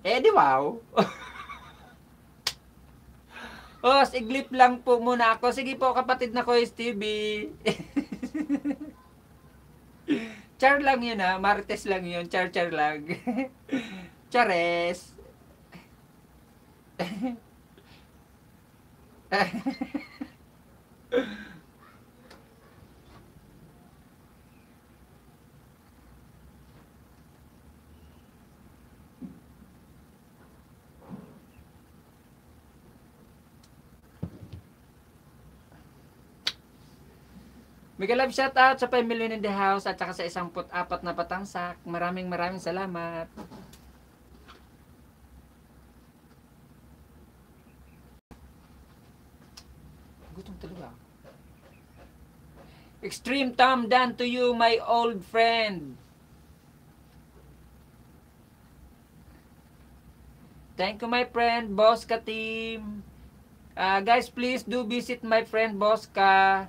Eh, di wow. host, iglip lang po muna ako. Sige po, kapatid na ko, Stevie. char lang yun ha, martes lang yun, char-char lang. Chares. Mega love shout out sa family in the house at saka sa isang put apat na patangsak. Maraming maraming salamat. Gutom talaga. Extreme Tom done to you my old friend. Thank you my friend Boska team. Uh, guys please do visit my friend Boska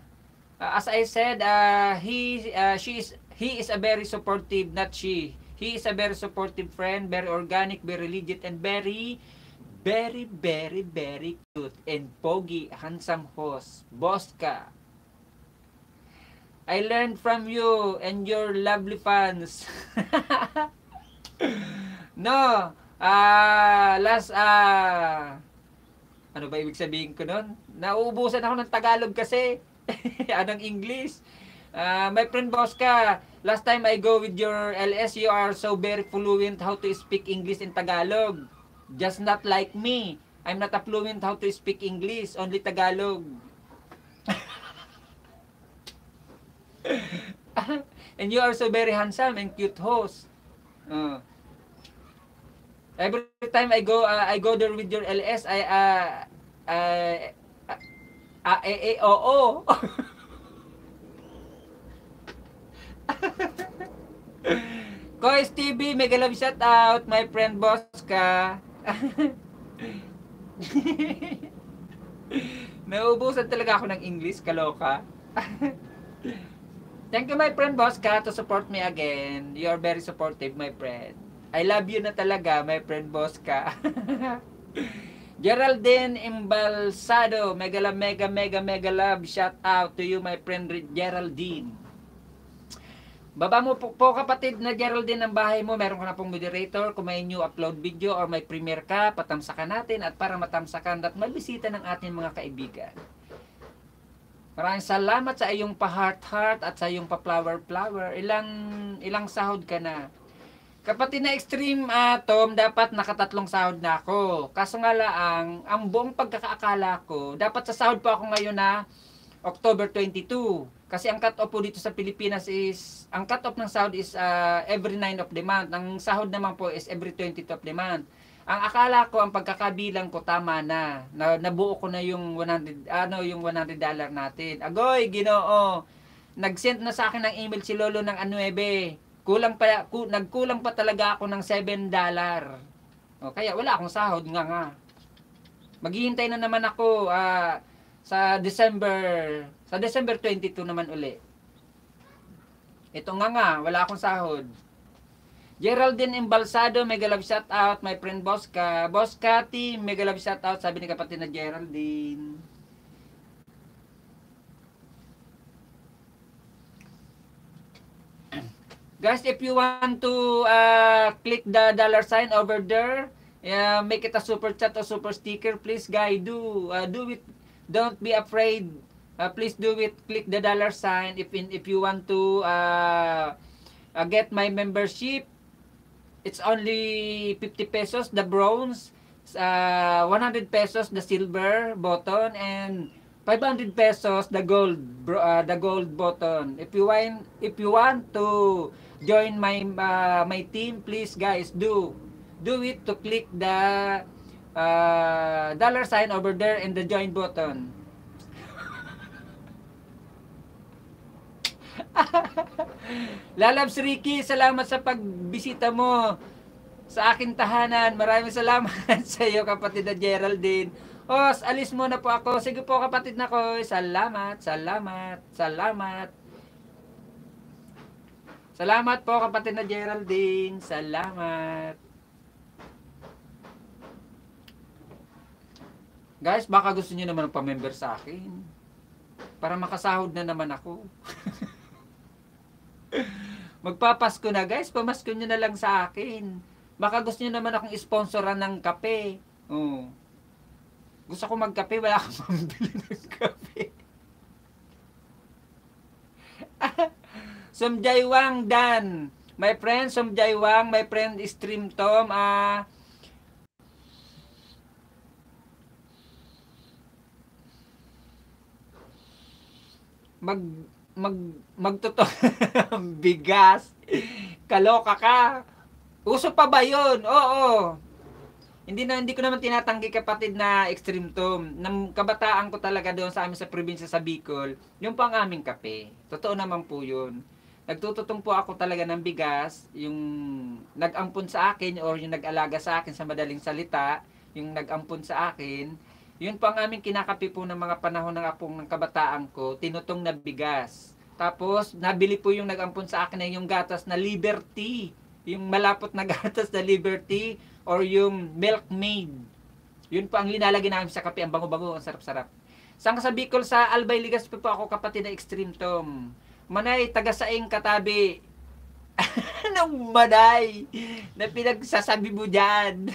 uh, as I said, uh, he uh, she is he is a very supportive, not she. He is a very supportive friend, very organic, very legit, and very, very, very, very cute and pogi, handsome host. Boss I learned from you and your lovely fans. no, ah, uh, last, ah, uh, ano ba ibig sabihin ko nun? Nauubusan ako ng Tagalog kasi. Anong English? Uh, my friend Bosca, last time I go with your LS, you are so very fluent how to speak English in Tagalog. Just not like me. I'm not a fluent how to speak English, only Tagalog. and you are so very handsome and cute host. Uh, every time I go, uh, I go there with your LS, I, uh, uh, Ah, eh, eh, oo. Kois TV, may galaw shout out. My friend boss ka. Nauubusan talaga ako ng English, kaloka. Thank you my friend boss ka to support me again. You are very supportive my friend. I love you na talaga my friend boss ka. Geraldine Imbalsado, mega love, mega, mega, mega love. Shout out to you, my friend Geraldine. Baba mo po, po kapatid na Geraldine ang bahay mo, meron ka na pong moderator, kung may new upload video or may premiere ka, patamsakan natin at para matamsakan at mabisita ng ating mga kaibigan. Maraming salamat sa iyong pa-heart-heart at sa iyong pa-flower-flower. Ilang, ilang sahod ka na? Kapatid na extreme uh, Tom, dapat nakatatlong sahod na ako. Kaso nga lang, ang buong pagkakaakala ko, dapat sa sahod po ako ngayon na October 22. Kasi ang cut-off po dito sa Pilipinas is, ang cut-off ng sahod is uh, every 9 of the month. Ang sahod naman po is every 22 of the month. Ang akala ko, ang pagkakabilang ko, tama na. na nabuo ko na yung 100, ano, yung 100 dollar natin. Agoy, ginoo, nag-send na sa akin ng email si Lolo ng Anuebe Kulang pa, ku, nagkulang pa talaga ako ng 7 dollar. O, kaya wala akong sahod nga nga. Maghihintay na naman ako uh, sa December, sa December 22 naman uli. Ito nga nga, wala akong sahod. Geraldine Imbalsado, mega love shout out. My friend Bosca. Boscati, mega love shout out. Sabi ni kapatid na Geraldine. Guys, if you want to uh, click the dollar sign over there, uh, make it a super chat or super sticker, please, guys, do uh, do it. Don't be afraid. Uh, please do it. Click the dollar sign if in, if you want to uh, uh, get my membership. It's only 50 pesos the bronze, uh, 100 pesos the silver button, and 500 pesos the gold uh, the gold button. If you want if you want to join my uh, my team please guys do do it to click the uh, dollar sign over there and the join button Lalabs Ricky, salamat sa pagbisita mo sa akin tahanan. Maraming salamat sa iyo kapatid na Geraldine. Os, alis muna po ako. Sige po kapatid na ko. Salamat, salamat, salamat. Salamat po kapatid na Geraldine. Salamat. Guys, baka gusto niyo naman pa-member sa akin. Para makasahod na naman ako. Magpapasko na guys, pamasko niyo na lang sa akin. Baka gusto niyo naman akong sponsoran ng kape. Oh. Gusto ko magkape, wala akong pambili ng kape. Somjaywang Dan. My friend Somjaywang, my friend Stream Tom. Ah, uh, mag mag magtotoo bigas. Kaloka ka. Uso pa ba 'yon? Oo. Hindi na hindi ko naman tinatanggi kapatid na extreme tom. Nang kabataan ko talaga doon sa amin sa probinsya sa Bicol, yung pang aming kape. Totoo naman po 'yun nagtututong po ako talaga ng bigas, yung nag-ampon sa akin or yung nag-alaga sa akin sa madaling salita, yung nag-ampon sa akin, yun po ang aming kinakapi po ng mga panahon ng apong ng kabataan ko, tinutong na bigas. Tapos, nabili po yung nag-ampon sa akin na yung gatas na Liberty. Yung malapot na gatas na Liberty or yung Milkmaid. Yun po ang linalagay namin sa kape. Ang bango-bango, ang sarap-sarap. Saan ka sa Bicol? Sa Albay Ligas po, po ako kapatid na Extreme Tom manay tagasaing katabi anong maday na pinagsasabi mo dyan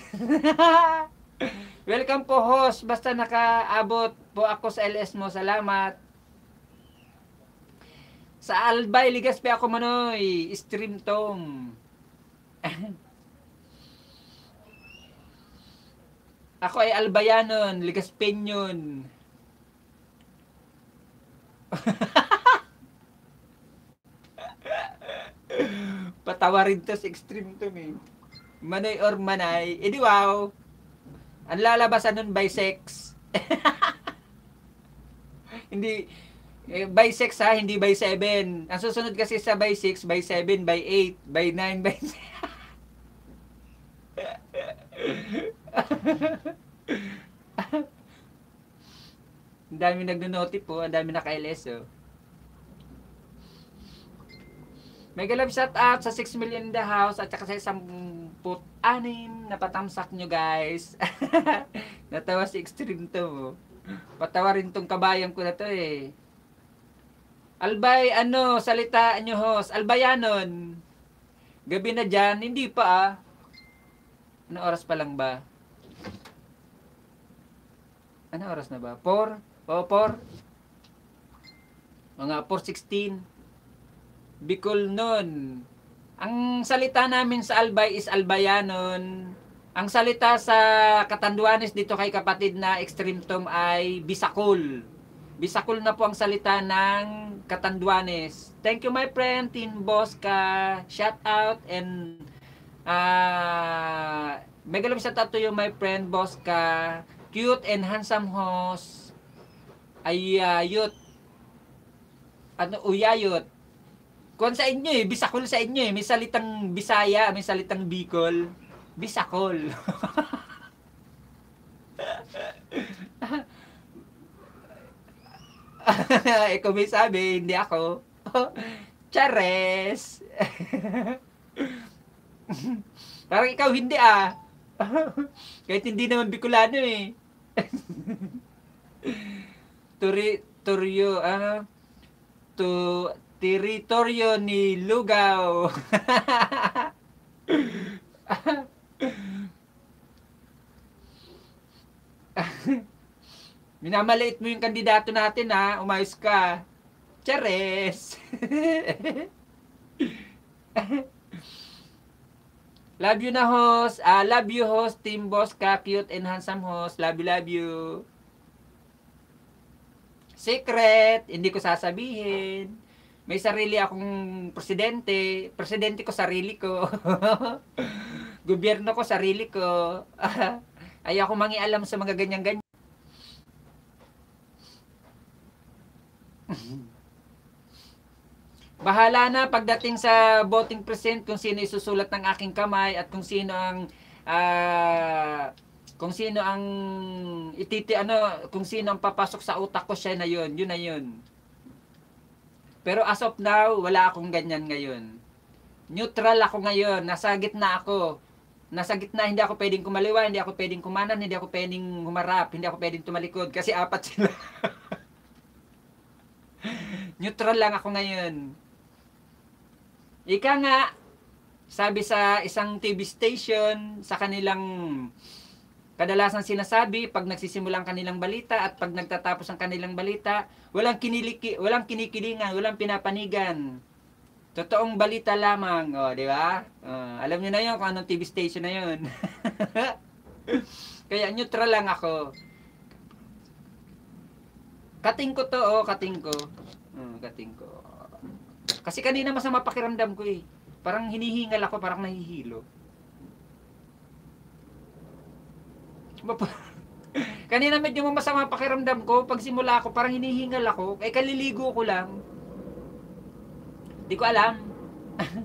welcome po host basta nakaabot po ako sa LS mo salamat sa Albay Ligaspi ako manoy stream tom Ako ay Albayanon, Ligaspeñon. Patawarin to sa extreme to me. Eh. Manoy or manay. Eh di wow. Ang lalabasan nun by sex. hindi eh, by 6 ha, hindi by 7. Ang susunod kasi sa by 6, by 7, by 8, by 9, by 10. ang dami nagno-notify po, ang dami naka-LS oh. Mega love shout out sa 6 million in the house at saka sa isang put anim na patamsak nyo guys. Natawa si extreme to. Oh. Patawa rin tong kabayan ko na to eh. Albay, ano, salita nyo host. Albayanon. Gabi na dyan. Hindi pa ah. Ano oras pa lang ba? Ano oras na ba? 4? O, 4? Mga 4.16. Bicol noon. Ang salita namin sa Albay is Albayanon. Ang salita sa Katanduanes dito kay kapatid na Extreme Tom ay Bisakol. Bisakol na po ang salita ng Katanduanes. Thank you my friend, Tin Boss Shout out and uh, ah, megalom shout out to you my friend, Boss Cute and handsome host. Ay uh, yut. Ano, uyayot Kuan sa inyo eh, Bisakol sa inyo eh. May salitang Bisaya, may salitang Bicol. Bisakol. Ikaw eh, may sabi, hindi ako. Chares. Parang ikaw hindi ah. Kahit hindi naman Bicolano eh. Turi, Turio, ah, to, teritoryo ni Lugaw. Minamaliit mo yung kandidato natin ha, umayos ka. Chares! love you na host. Uh, love you host, team boss ka, cute and handsome host. Love you, love you. Secret, hindi ko sasabihin. May sarili akong presidente. Presidente ko, sarili ko. Gobyerno ko, sarili ko. Ayoko mangialam sa mga ganyan-ganyan. Bahala na pagdating sa voting present kung sino isusulat ng aking kamay at kung sino ang uh, kung sino ang ititi ano kung sino ang papasok sa utak ko siya na yun yun na yun pero as of now, wala akong ganyan ngayon. Neutral ako ngayon. Nasa gitna ako. Nasa gitna, hindi ako pwedeng kumaliwa, hindi ako pwedeng kumanan, hindi ako pwedeng humarap, hindi ako pwedeng tumalikod. Kasi apat sila. Neutral lang ako ngayon. Ika nga, sabi sa isang TV station, sa kanilang Kadalasan sinasabi, pag nagsisimula kanilang balita at pag nagtatapos ang kanilang balita, walang, kiniliki, walang kinikilingan, walang pinapanigan. Totoong balita lamang, o, oh, di ba? Uh, alam niyo na yun kung anong TV station na 'yon. Kaya neutral lang ako. Kating ko to, oh, kating ko. Hmm, kating ko. Kasi kanina masama pakiramdam ko eh. Parang hinihingal ako, parang nahihilo. Kanina medyo masama pakiramdam ko. Pag simula ako, parang hinihingal ako. Eh, kaliligo ko lang. Hindi ko alam.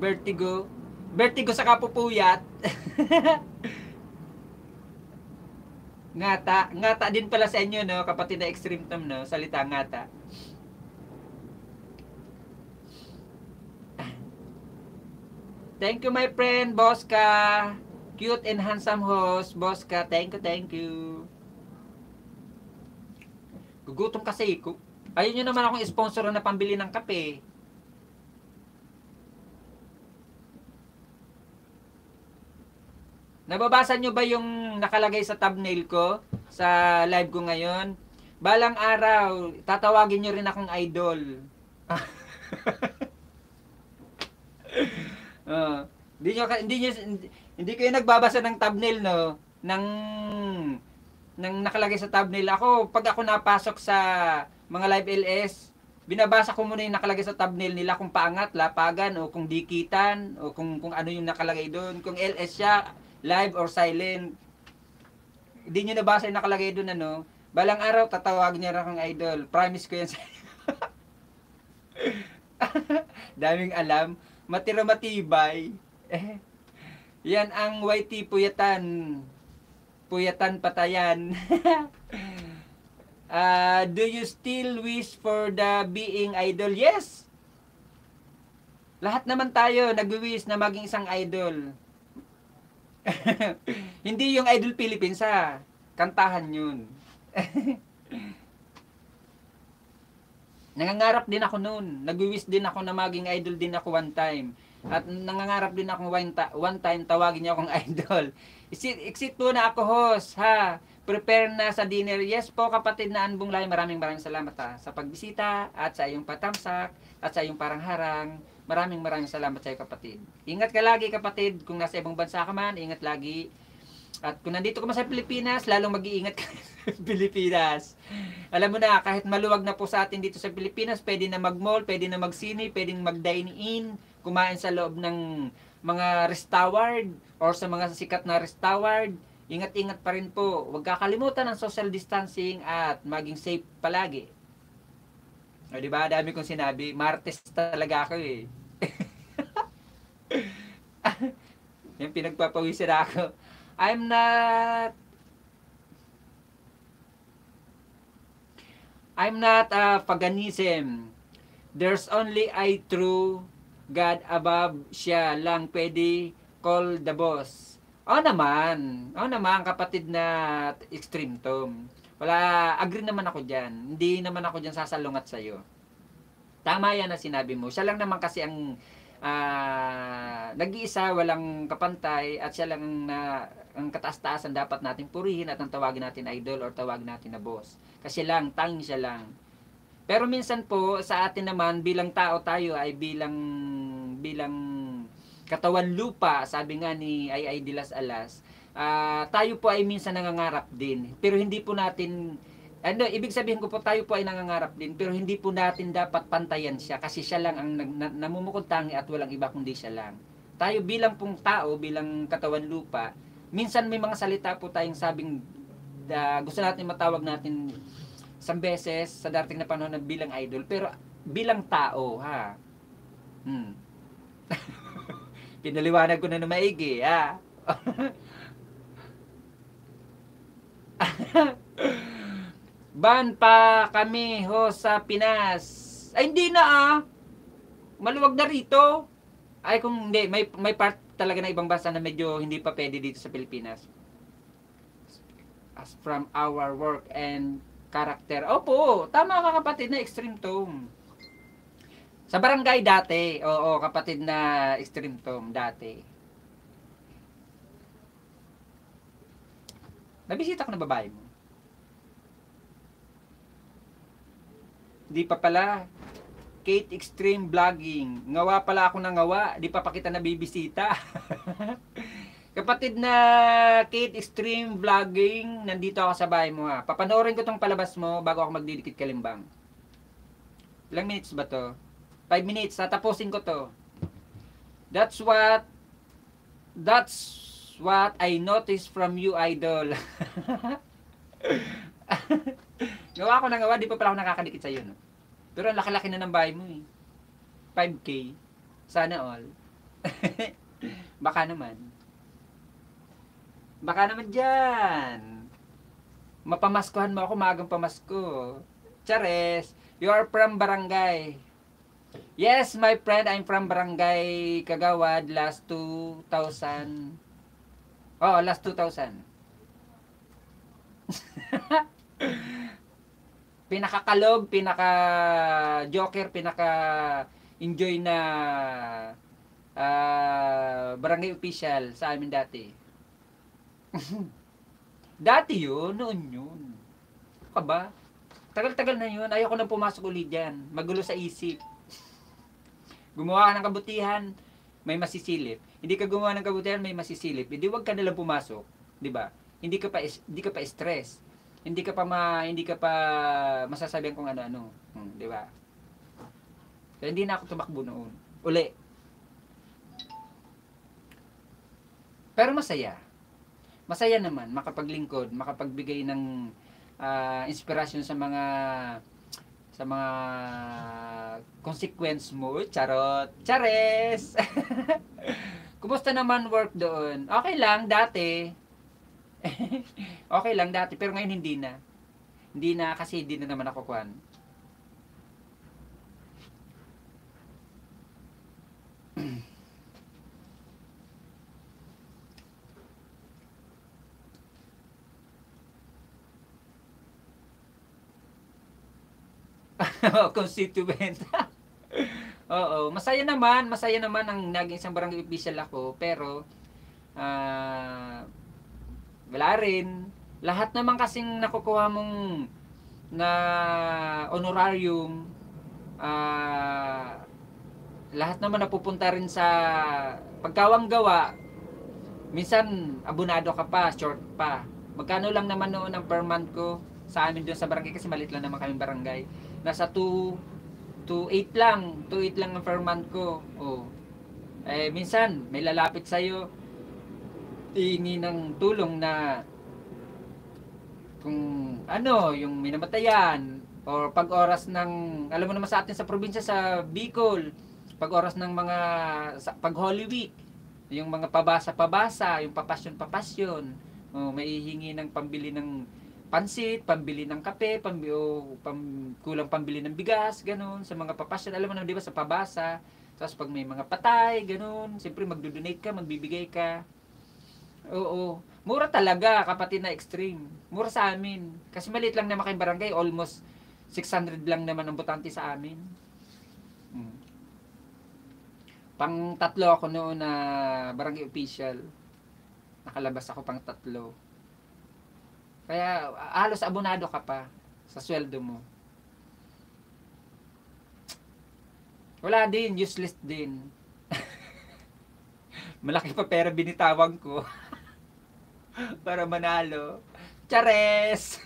Vertigo. Vertigo sa kapupuyat. ngata. Ngata din pala sa inyo, no? Kapatid na extreme tom, no? Salita ngata. Thank you, my friend, Boska. ka. Cute and handsome host, boss ka. Thank you, thank you. Gugutom kasi. ako. Ayun nyo naman akong sponsor na pambili ng kape. Nababasa nyo ba yung nakalagay sa thumbnail ko? Sa live ko ngayon? Balang araw, tatawagin nyo rin akong idol. Hindi nyo, hindi nyo, hindi, kayo nagbabasa ng thumbnail, no? Ng, ng nakalagay sa thumbnail. Ako, pag ako napasok sa mga live LS, binabasa ko muna yung nakalagay sa thumbnail nila kung paangat, lapagan, o kung dikitan, o kung, kung ano yung nakalagay doon. Kung LS siya, live or silent. Hindi nyo nabasa yung nakalagay doon, ano? Balang araw, tatawag niya akong idol. Promise ko yan sa Daming alam. Matira matibay. Eh, yan ang YT Puyatan. Puyatan Patayan. uh, do you still wish for the being idol? Yes! Lahat naman tayo nagwi-wish na maging isang idol. Hindi yung Idol Pilipinas ha. Kantahan yun. Nangangarap din ako noon. Nagwi-wish din ako na maging idol din ako one time. At nangangarap din ako one, ta- one time tawagin niyo akong idol. Exit, exit po na ako host ha. Prepare na sa dinner. Yes po kapatid na Anbong Lai. Maraming maraming salamat ha. Sa pagbisita at sa iyong patamsak at sa iyong parangharang. Maraming maraming salamat sa iyo kapatid. Ingat ka lagi kapatid. Kung nasa ibang bansa ka man, ingat lagi. At kung nandito ka man sa Pilipinas, lalong mag-iingat ka Pilipinas. Alam mo na, kahit maluwag na po sa atin dito sa Pilipinas, pwede na mag-mall, pwede na mag-sine, pwede na mag-dine-in, kumain sa loob ng mga restaward or sa mga sikat na restaward, ingat-ingat pa rin po. Huwag kakalimutan ang social distancing at maging safe palagi. O, di ba? Dami kong sinabi, Martes talaga ako eh. Yung pinagpapawisan ako. I'm not I'm not a paganism. There's only I true God above siya lang pwede call the boss. O naman, o naman kapatid na extreme tom. Wala, agree naman ako diyan. Hindi naman ako diyan sasalungat sa iyo. Tama yan na sinabi mo. Siya lang naman kasi ang uh, nag-iisa, walang kapantay at siya lang na uh, ang kataas-taasan dapat natin purihin at ang tawagin natin idol or tawagin natin na boss. Kasi lang, tanging siya lang. Pero minsan po sa atin naman bilang tao tayo ay bilang bilang katawan lupa, sabi nga ni Ay Dilas Alas, uh, tayo po ay minsan nangangarap din. Pero hindi po natin ano, ibig sabihin ko po tayo po ay nangangarap din pero hindi po natin dapat pantayan siya kasi siya lang ang na, namumukod tangi at walang iba kundi siya lang. Tayo bilang pong tao, bilang katawan lupa, minsan may mga salita po tayong sabing uh, gusto natin matawag natin isang beses sa darating na panahon na bilang idol, pero bilang tao, ha? Hmm. Pinaliwanag ko na na maigi, ha? Ban pa kami ho sa Pinas. Ay hindi na ah. Maluwag na rito. Ay kung hindi, may, may part talaga na ibang bansa na medyo hindi pa pwede dito sa Pilipinas. As from our work and karakter. Opo, tama ka kapatid na extreme tone. Sa barangay dati, oo, kapatid na extreme tone dati. Nabisita ko na babae mo. Di pa pala. Kate Extreme Vlogging. Ngawa pala ako ng ngawa. Di pa pa kita nabibisita. Kapatid na Kate Extreme Vlogging, nandito ako sa bahay mo ha. Papanoorin ko tong palabas mo bago ako magdidikit kalimbang. Ilang minutes ba to? 5 minutes, tatapusin ko to. That's what that's what I noticed from you, idol. gawa ko na gawa, di pa pala ako nakakadikit sa'yo. No? Pero ang laki-laki na ng bahay mo eh. 5K. Sana all. Baka naman. Baka naman dyan. Mapamaskuhan mo ako, magang pamasko. Chares, you are from barangay. Yes, my friend, I'm from barangay Kagawad last 2000. Oh, last 2000. pinakakalog, pinaka joker, pinaka enjoy na uh, barangay official sa amin dati. Dati yun, noon yun. Ka ba? Tagal-tagal na yun, ayaw ko nang pumasok ulit dyan. Magulo sa isip. Gumawa ka ng kabutihan, may masisilip. Hindi ka gumawa ng kabutihan, may masisilip. Hindi wag ka nalang pumasok, 'di ba? Hindi ka pa hindi ka pa stress. Hindi ka pa ma, hindi ka pa masasabihan kung ano-ano, hmm, 'di ba? Kaya hindi na ako tumakbo noon. Uli. Pero masaya masaya naman makapaglingkod, makapagbigay ng uh, inspirasyon sa mga sa mga consequence mo. Charot! Chares! Kumusta naman work doon? Okay lang, dati. okay lang dati, pero ngayon hindi na. Hindi na kasi hindi na naman ako kuan. constituent. Oo, masaya naman, masaya naman ang naging isang barangay official ako, pero uh, wala rin. Lahat naman kasing nakukuha mong na honorarium, uh, lahat naman napupunta rin sa pagkawang gawa, minsan abunado ka pa, short pa. Magkano lang naman noon ang per month ko sa amin doon sa barangay kasi malit lang naman kami barangay nasa 2 8 lang 2.8 lang ang per month ko oh. eh minsan may lalapit sa sa'yo iingi ng tulong na kung ano yung minamatayan or pag oras ng alam mo naman sa atin sa probinsya sa Bicol pag oras ng mga sa, pag Holy Week yung mga pabasa-pabasa yung papasyon-papasyon oh, may hihingi ng pambili ng pansit, pambili ng kape, pambi, o, pam, kulang pambili ng bigas, ganun, sa mga papasyan, alam mo na, di ba, sa pabasa, tapos pag may mga patay, ganun, siyempre magdodonate ka, magbibigay ka. Oo, mura talaga, kapatid na extreme. Mura sa amin. Kasi maliit lang naman kayong barangay, almost 600 lang naman ang butante sa amin. Hmm. Pang tatlo ako noon na barangay official. Nakalabas ako pang tatlo. Kaya halos abonado ka pa sa sweldo mo. Wala din, useless din. Malaki pa pera binitawag ko para manalo. Chares!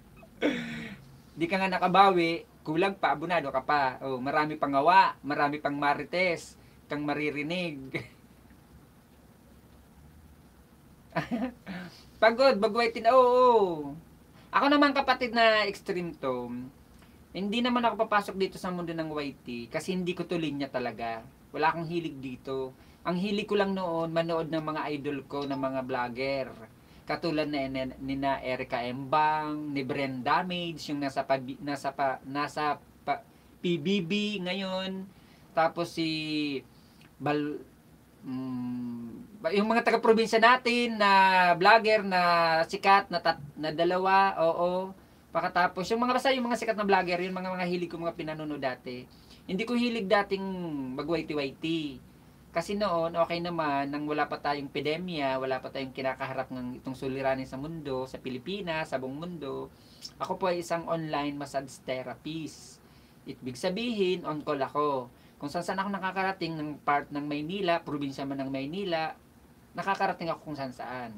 Di ka nga nakabawi, kulang pa, abonado ka pa. Oh, marami pang gawa, marami pang marites, kang maririnig. Pagod, bagway tin. Oo. Ako naman kapatid na extreme to. Hindi naman ako papasok dito sa mundo ng YT kasi hindi ko to linya talaga. Wala akong hilig dito. Ang hilig ko lang noon manood ng mga idol ko, ng mga vlogger. Katulad na ni na Erica Embang, ni Bren Damage, yung nasa pa, nasa pa, nasa pa, PBB ngayon. Tapos si Bal um, yung mga taga-probinsya natin na vlogger na sikat na, tat, na dalawa, oo. Pakatapos, yung mga basta yung mga sikat na vlogger, yung mga mga hilig ko mga pinanonood dati. Hindi ko hilig dating magwaiti-waiti. Kasi noon, okay naman, nang wala pa tayong pandemya, wala pa tayong kinakaharap ng itong suliranin sa mundo, sa Pilipinas, sa buong mundo. Ako po ay isang online massage therapist. Itbig sabihin, on call ako kung saan saan ako nakakarating ng part ng Maynila, probinsya man ng Maynila, nakakarating ako kung saan saan.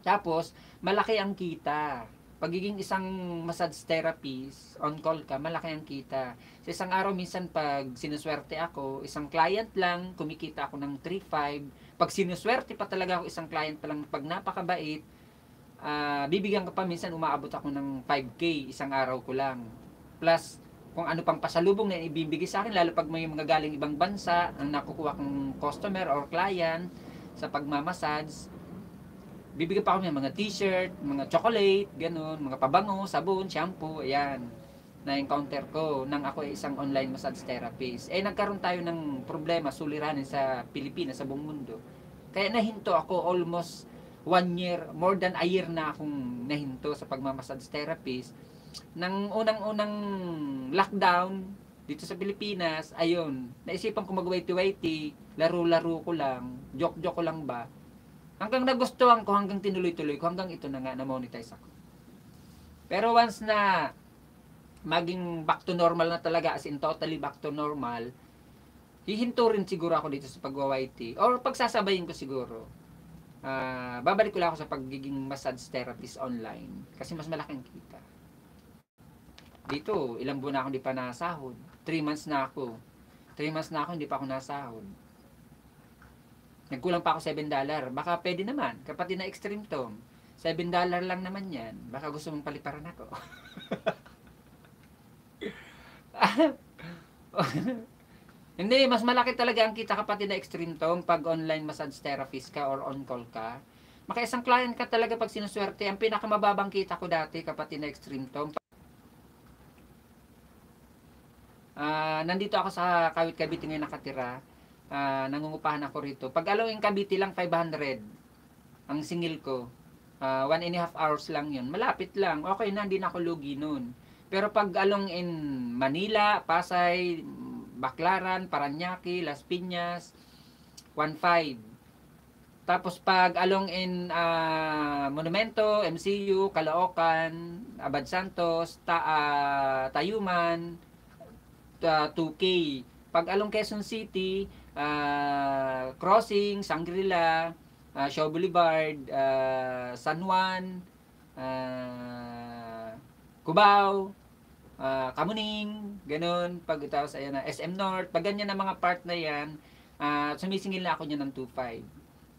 Tapos, malaki ang kita. Pagiging isang massage therapist, on-call ka, malaki ang kita. Sa isang araw, minsan pag sinuswerte ako, isang client lang, kumikita ako ng 3-5. Pag sinuswerte pa talaga ako, isang client pa lang, pag napakabait, uh, bibigyan ka pa, minsan umaabot ako ng 5K, isang araw ko lang. Plus, kung ano pang pasalubong na ibibigay sa akin, lalo pag may mga galing ibang bansa, ang nakukuha kong customer or client, sa pagmamasads. Bibigyan pa ako ng mga t-shirt, mga chocolate, ganun, mga pabango, sabon, shampoo, ayan. Na-encounter ko nang ako ay isang online massage therapist. Eh nagkaroon tayo ng problema, suliranin sa Pilipinas, sa buong mundo. Kaya nahinto ako almost one year, more than a year na akong nahinto sa pagmamassage therapist. Nang unang-unang lockdown, dito sa Pilipinas, ayun, naisipan ko mag-waity-waity, laro-laro ko lang, joke-joke ko lang ba. Hanggang nagustuhan ko, hanggang tinuloy-tuloy ko, hanggang ito na nga, na-monetize ako. Pero once na maging back to normal na talaga, as in totally back to normal, hihinto rin siguro ako dito sa pagwa-YT or pagsasabayin ko siguro. Uh, babalik ko lang ako sa pagiging massage therapist online kasi mas malaking kita. Dito, ilang buwan na akong di pa nasahod. 3 months na ako. 3 months na ako, hindi pa ako nasahod. Nagkulang pa ako 7 dollar. Baka pwede naman, kapatid na extreme tom. 7 dollar lang naman yan. Baka gusto mong paliparan ako. Hindi, mas malaki talaga ang kita kapatid na extreme tom pag online massage therapist ka or on-call ka. isang client ka talaga pag sinuswerte. Ang pinakamababang kita ko dati kapatid na extreme tom. Uh, nandito ako sa Kawit Cavite ngayon nakatira. Uh, nangungupahan ako rito. Pag alawing Cavite lang 500 ang singil ko. Uh, one and a half hours lang yun. Malapit lang. Okay na, hindi na ako lugi noon. Pero pag along in Manila, Pasay, Baclaran, Paranaque, Las Piñas, 1.5. Tapos pag along in uh, Monumento, MCU, Caloocan, Abad Santos, ta uh, Tayuman, uh, 2K. Pag along Quezon City, uh, Crossing, Sangrila, uh, Shaw Boulevard, uh, San Juan, uh, Cubao, uh, Kamuning, ganun. Pag tapos ayan na SM North, pag ganyan na mga part na yan, uh, sumisingil na ako niya ng 2.5.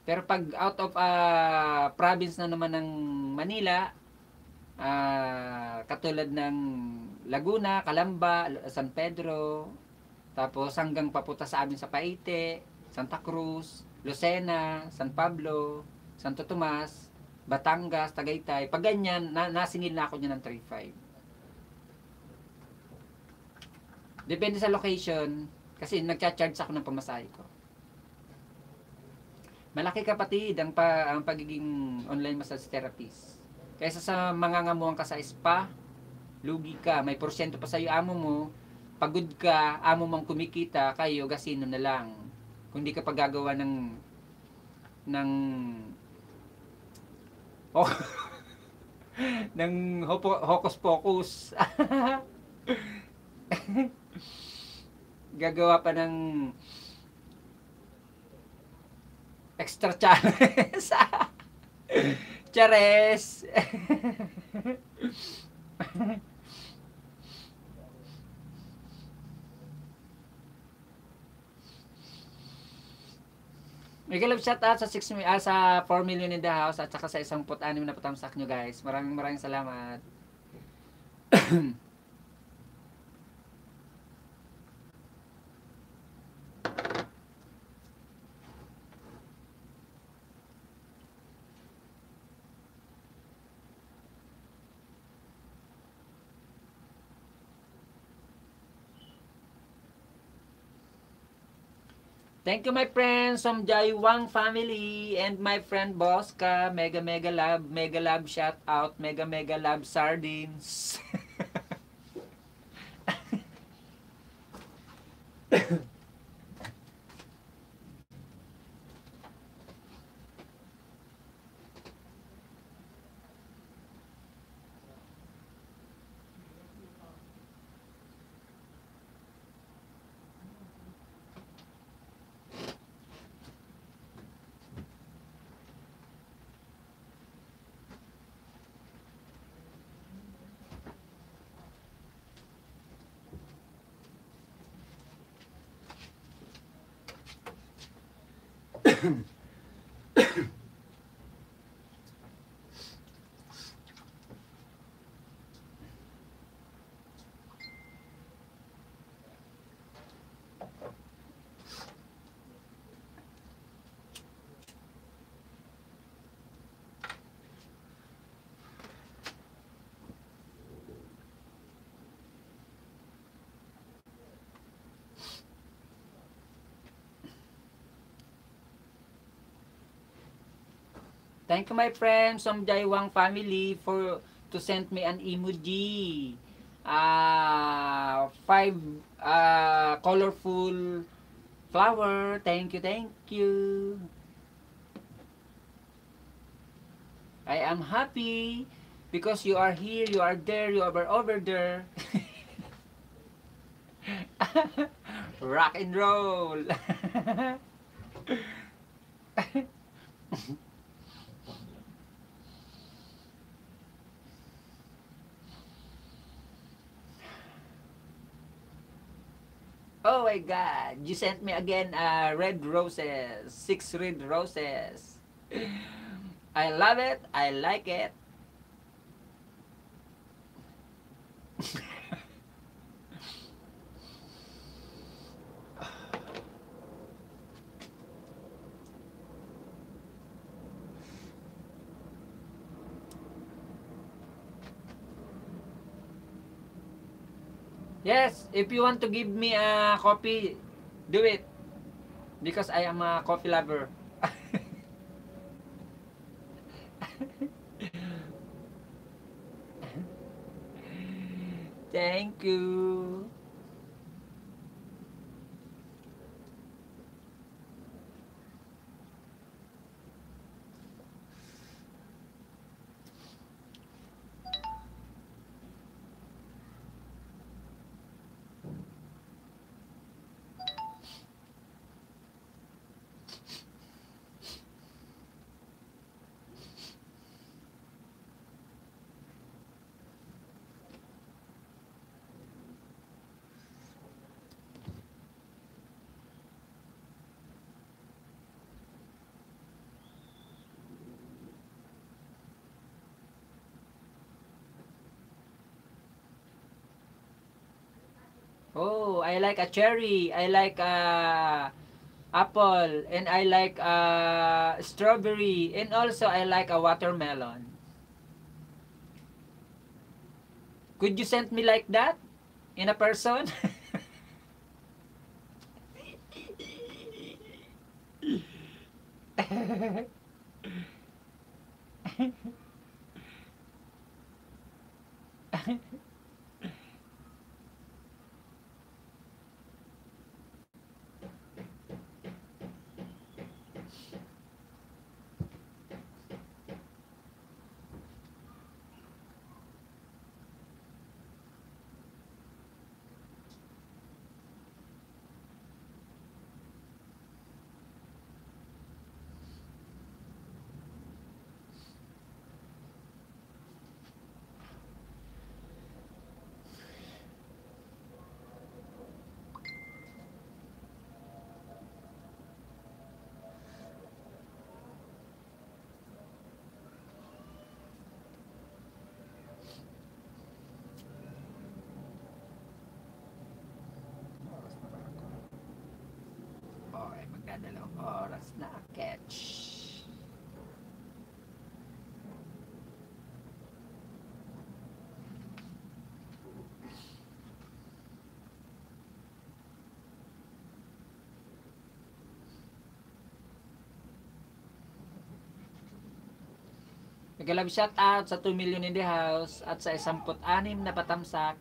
Pero pag out of uh, province na naman ng Manila, uh, katulad ng Laguna, Calamba, San Pedro, tapos hanggang papunta sa amin sa Paite, Santa Cruz, Lucena, San Pablo, Santo Tomas, Batangas, Tagaytay. Pag ganyan, na, nasingil na ako niya ng 3.5. Depende sa location, kasi nagcha-charge ako ng pamasahe ko. Malaki kapatid ang, pa, ang pagiging online massage therapist. Kaysa sa mga ngamuhan ka sa spa, lugi ka, may porsyento pa sa'yo amo mo, pagod ka, amo mong kumikita, kayo gasino na lang. Kung di ka paggagawa ng ng oh, ng hopo, hocus pocus. Gagawa pa ng extra chares. chares. May galap shout out sa 6 million, ah, sa 4 million in the house at saka sa isang put anim na patamsak nyo guys. Maraming maraming salamat. Thank you my friends from Wang family and my friend Bosca. Mega mega love, mega love shout out, mega mega love sardines. Thank you my friends from Jaiwang family for to send me an emoji. Uh, five uh, colorful flower. Thank you, thank you. I am happy because you are here, you are there, you are over there. Rock and roll. Oh my God, you sent me again uh, red roses, six red roses. I love it, I like it. Yes, if you want to give me a copy, do it. Because I am a coffee lover. Thank you. Oh, I like a cherry. I like a apple. And I like a strawberry. And also, I like a watermelon. Could you send me like that? In a person? dalawang oras na catch. Nagalab shout out sa 2 million in the house at sa 16 na patamsak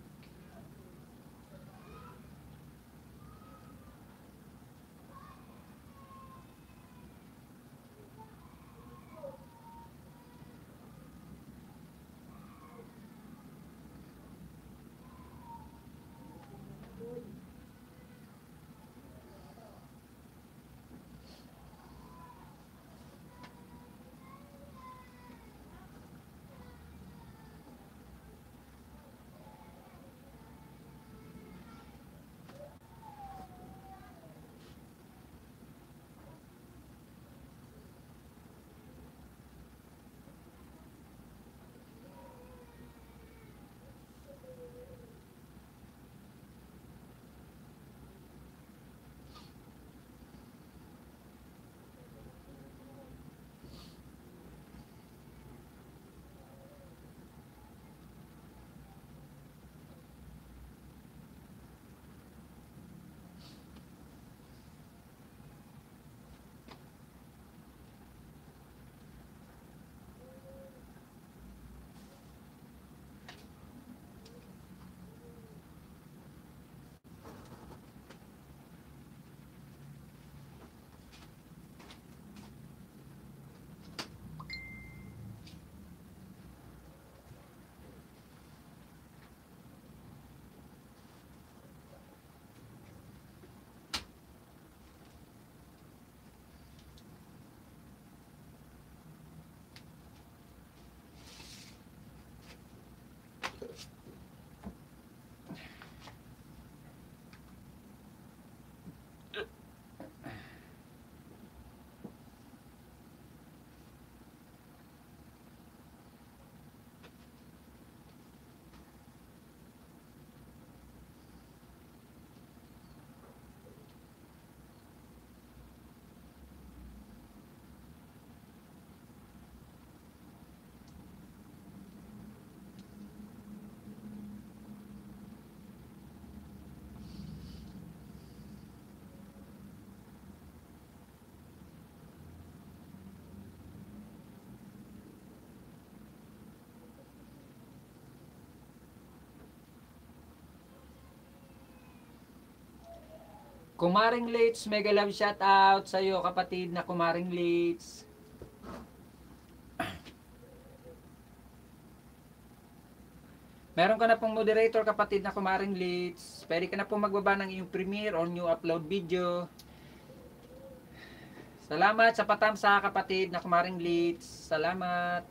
Kumaring Leeds, mega love shout out sa iyo kapatid na Kumaring Leeds. Meron ka na pong moderator kapatid na Kumaring Leeds. Pwede ka na pong magbaba ng iyong premiere or new upload video. Salamat sa patamsa kapatid na Kumaring Leeds. Salamat.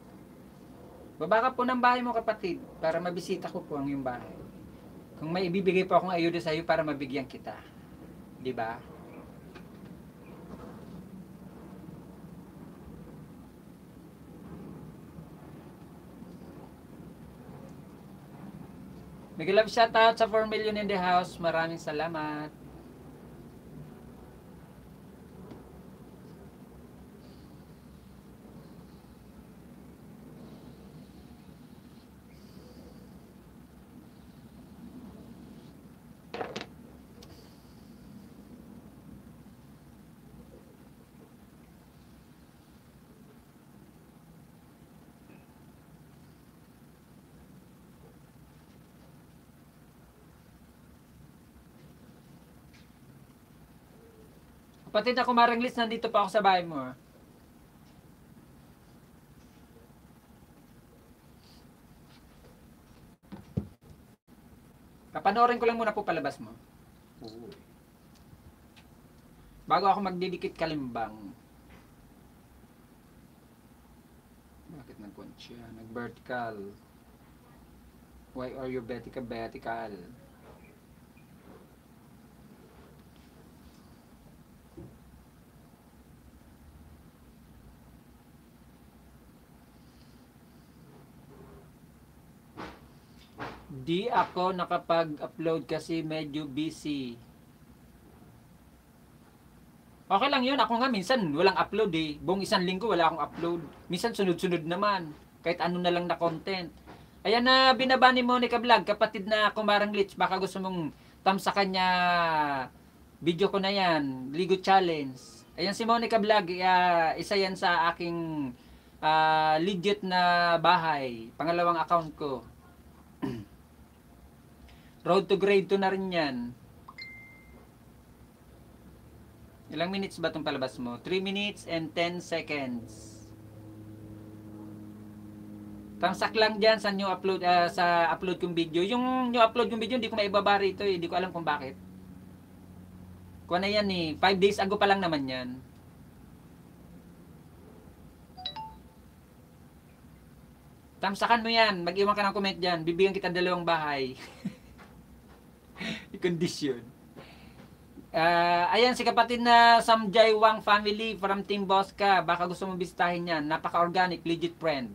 Baba ka po ng bahay mo kapatid para mabisita ko po ang iyong bahay. Kung may ibibigay po akong ayuda sa iyo para mabigyan kita. 'Di ba? Miguel love shout out sa 4 million in the house. Maraming salamat. Pati na kumarang list, nandito pa ako sa bahay mo. Kapanorin ah. ko lang muna po palabas mo. Ooh. Bago ako magdidikit kalimbang. Bakit nagkuhan siya? Nag-vertical. Why are you vertical? Vertical. Di ako nakapag-upload kasi medyo busy. Okay lang yun. Ako nga minsan walang upload eh. Buong isang linggo wala akong upload. Minsan sunod-sunod naman. Kahit ano na lang na content. Ayan na binaba ni Monica Vlog. Kapatid na Kumarang Glitch. Baka gusto mong tam sa video ko na yan. Ligo Challenge. Ayan si Monica Vlog. Uh, isa yan sa aking uh, legit na bahay. Pangalawang account ko. Road to grade 2 na rin yan. Ilang minutes ba itong palabas mo? 3 minutes and 10 seconds. Tangsak lang dyan sa new upload uh, sa upload kong video. Yung new upload kong video, hindi ko maibaba rito eh. Hindi ko alam kung bakit. Kuha na yan eh. 5 days ago pa lang naman yan. Tamsakan mo yan. Mag-iwan ka ng comment dyan. Bibigyan kita dalawang bahay. condition. Uh, ah, ayan, si kapatid na Samjay Wang family from Team Bosca. Baka gusto mo bisitahin yan. Napaka-organic, legit friend.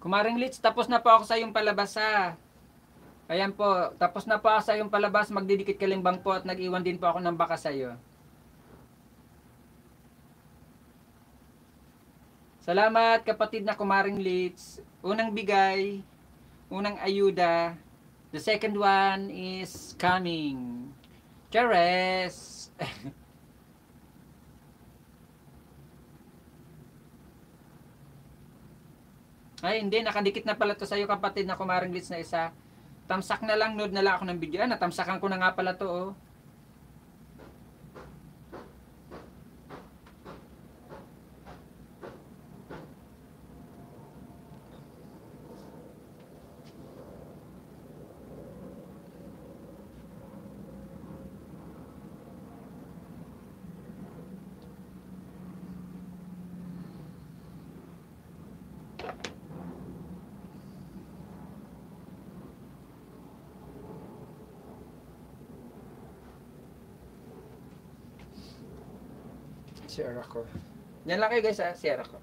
Kumaring Litz, tapos na po ako sa iyong palabas ha. Ayan po, tapos na po ako sa iyong palabas, magdidikit kalimbang po at nag-iwan din po ako ng baka sa iyo. Salamat kapatid na kumaring Litz. Unang bigay, unang ayuda. The second one is coming. Cheers! Ay, hindi. Nakadikit na pala to sa'yo, kapatid na kumaring list na isa. Tamsak na lang, nod na lang ako ng video. Ah, natamsakan ko na nga pala to, oh. Sierra Core. Yan lang kayo guys ha, ah, Sierra Core.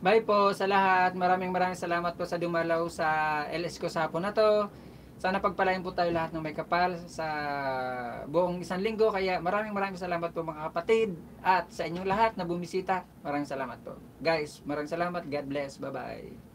Bye po sa lahat. Maraming maraming salamat po sa dumalaw sa LS ko sa hapon na to. Sana pagpalain po tayo lahat ng may kapal sa buong isang linggo. Kaya maraming maraming salamat po mga kapatid at sa inyong lahat na bumisita. Maraming salamat po. Guys, maraming salamat. God bless. Bye-bye.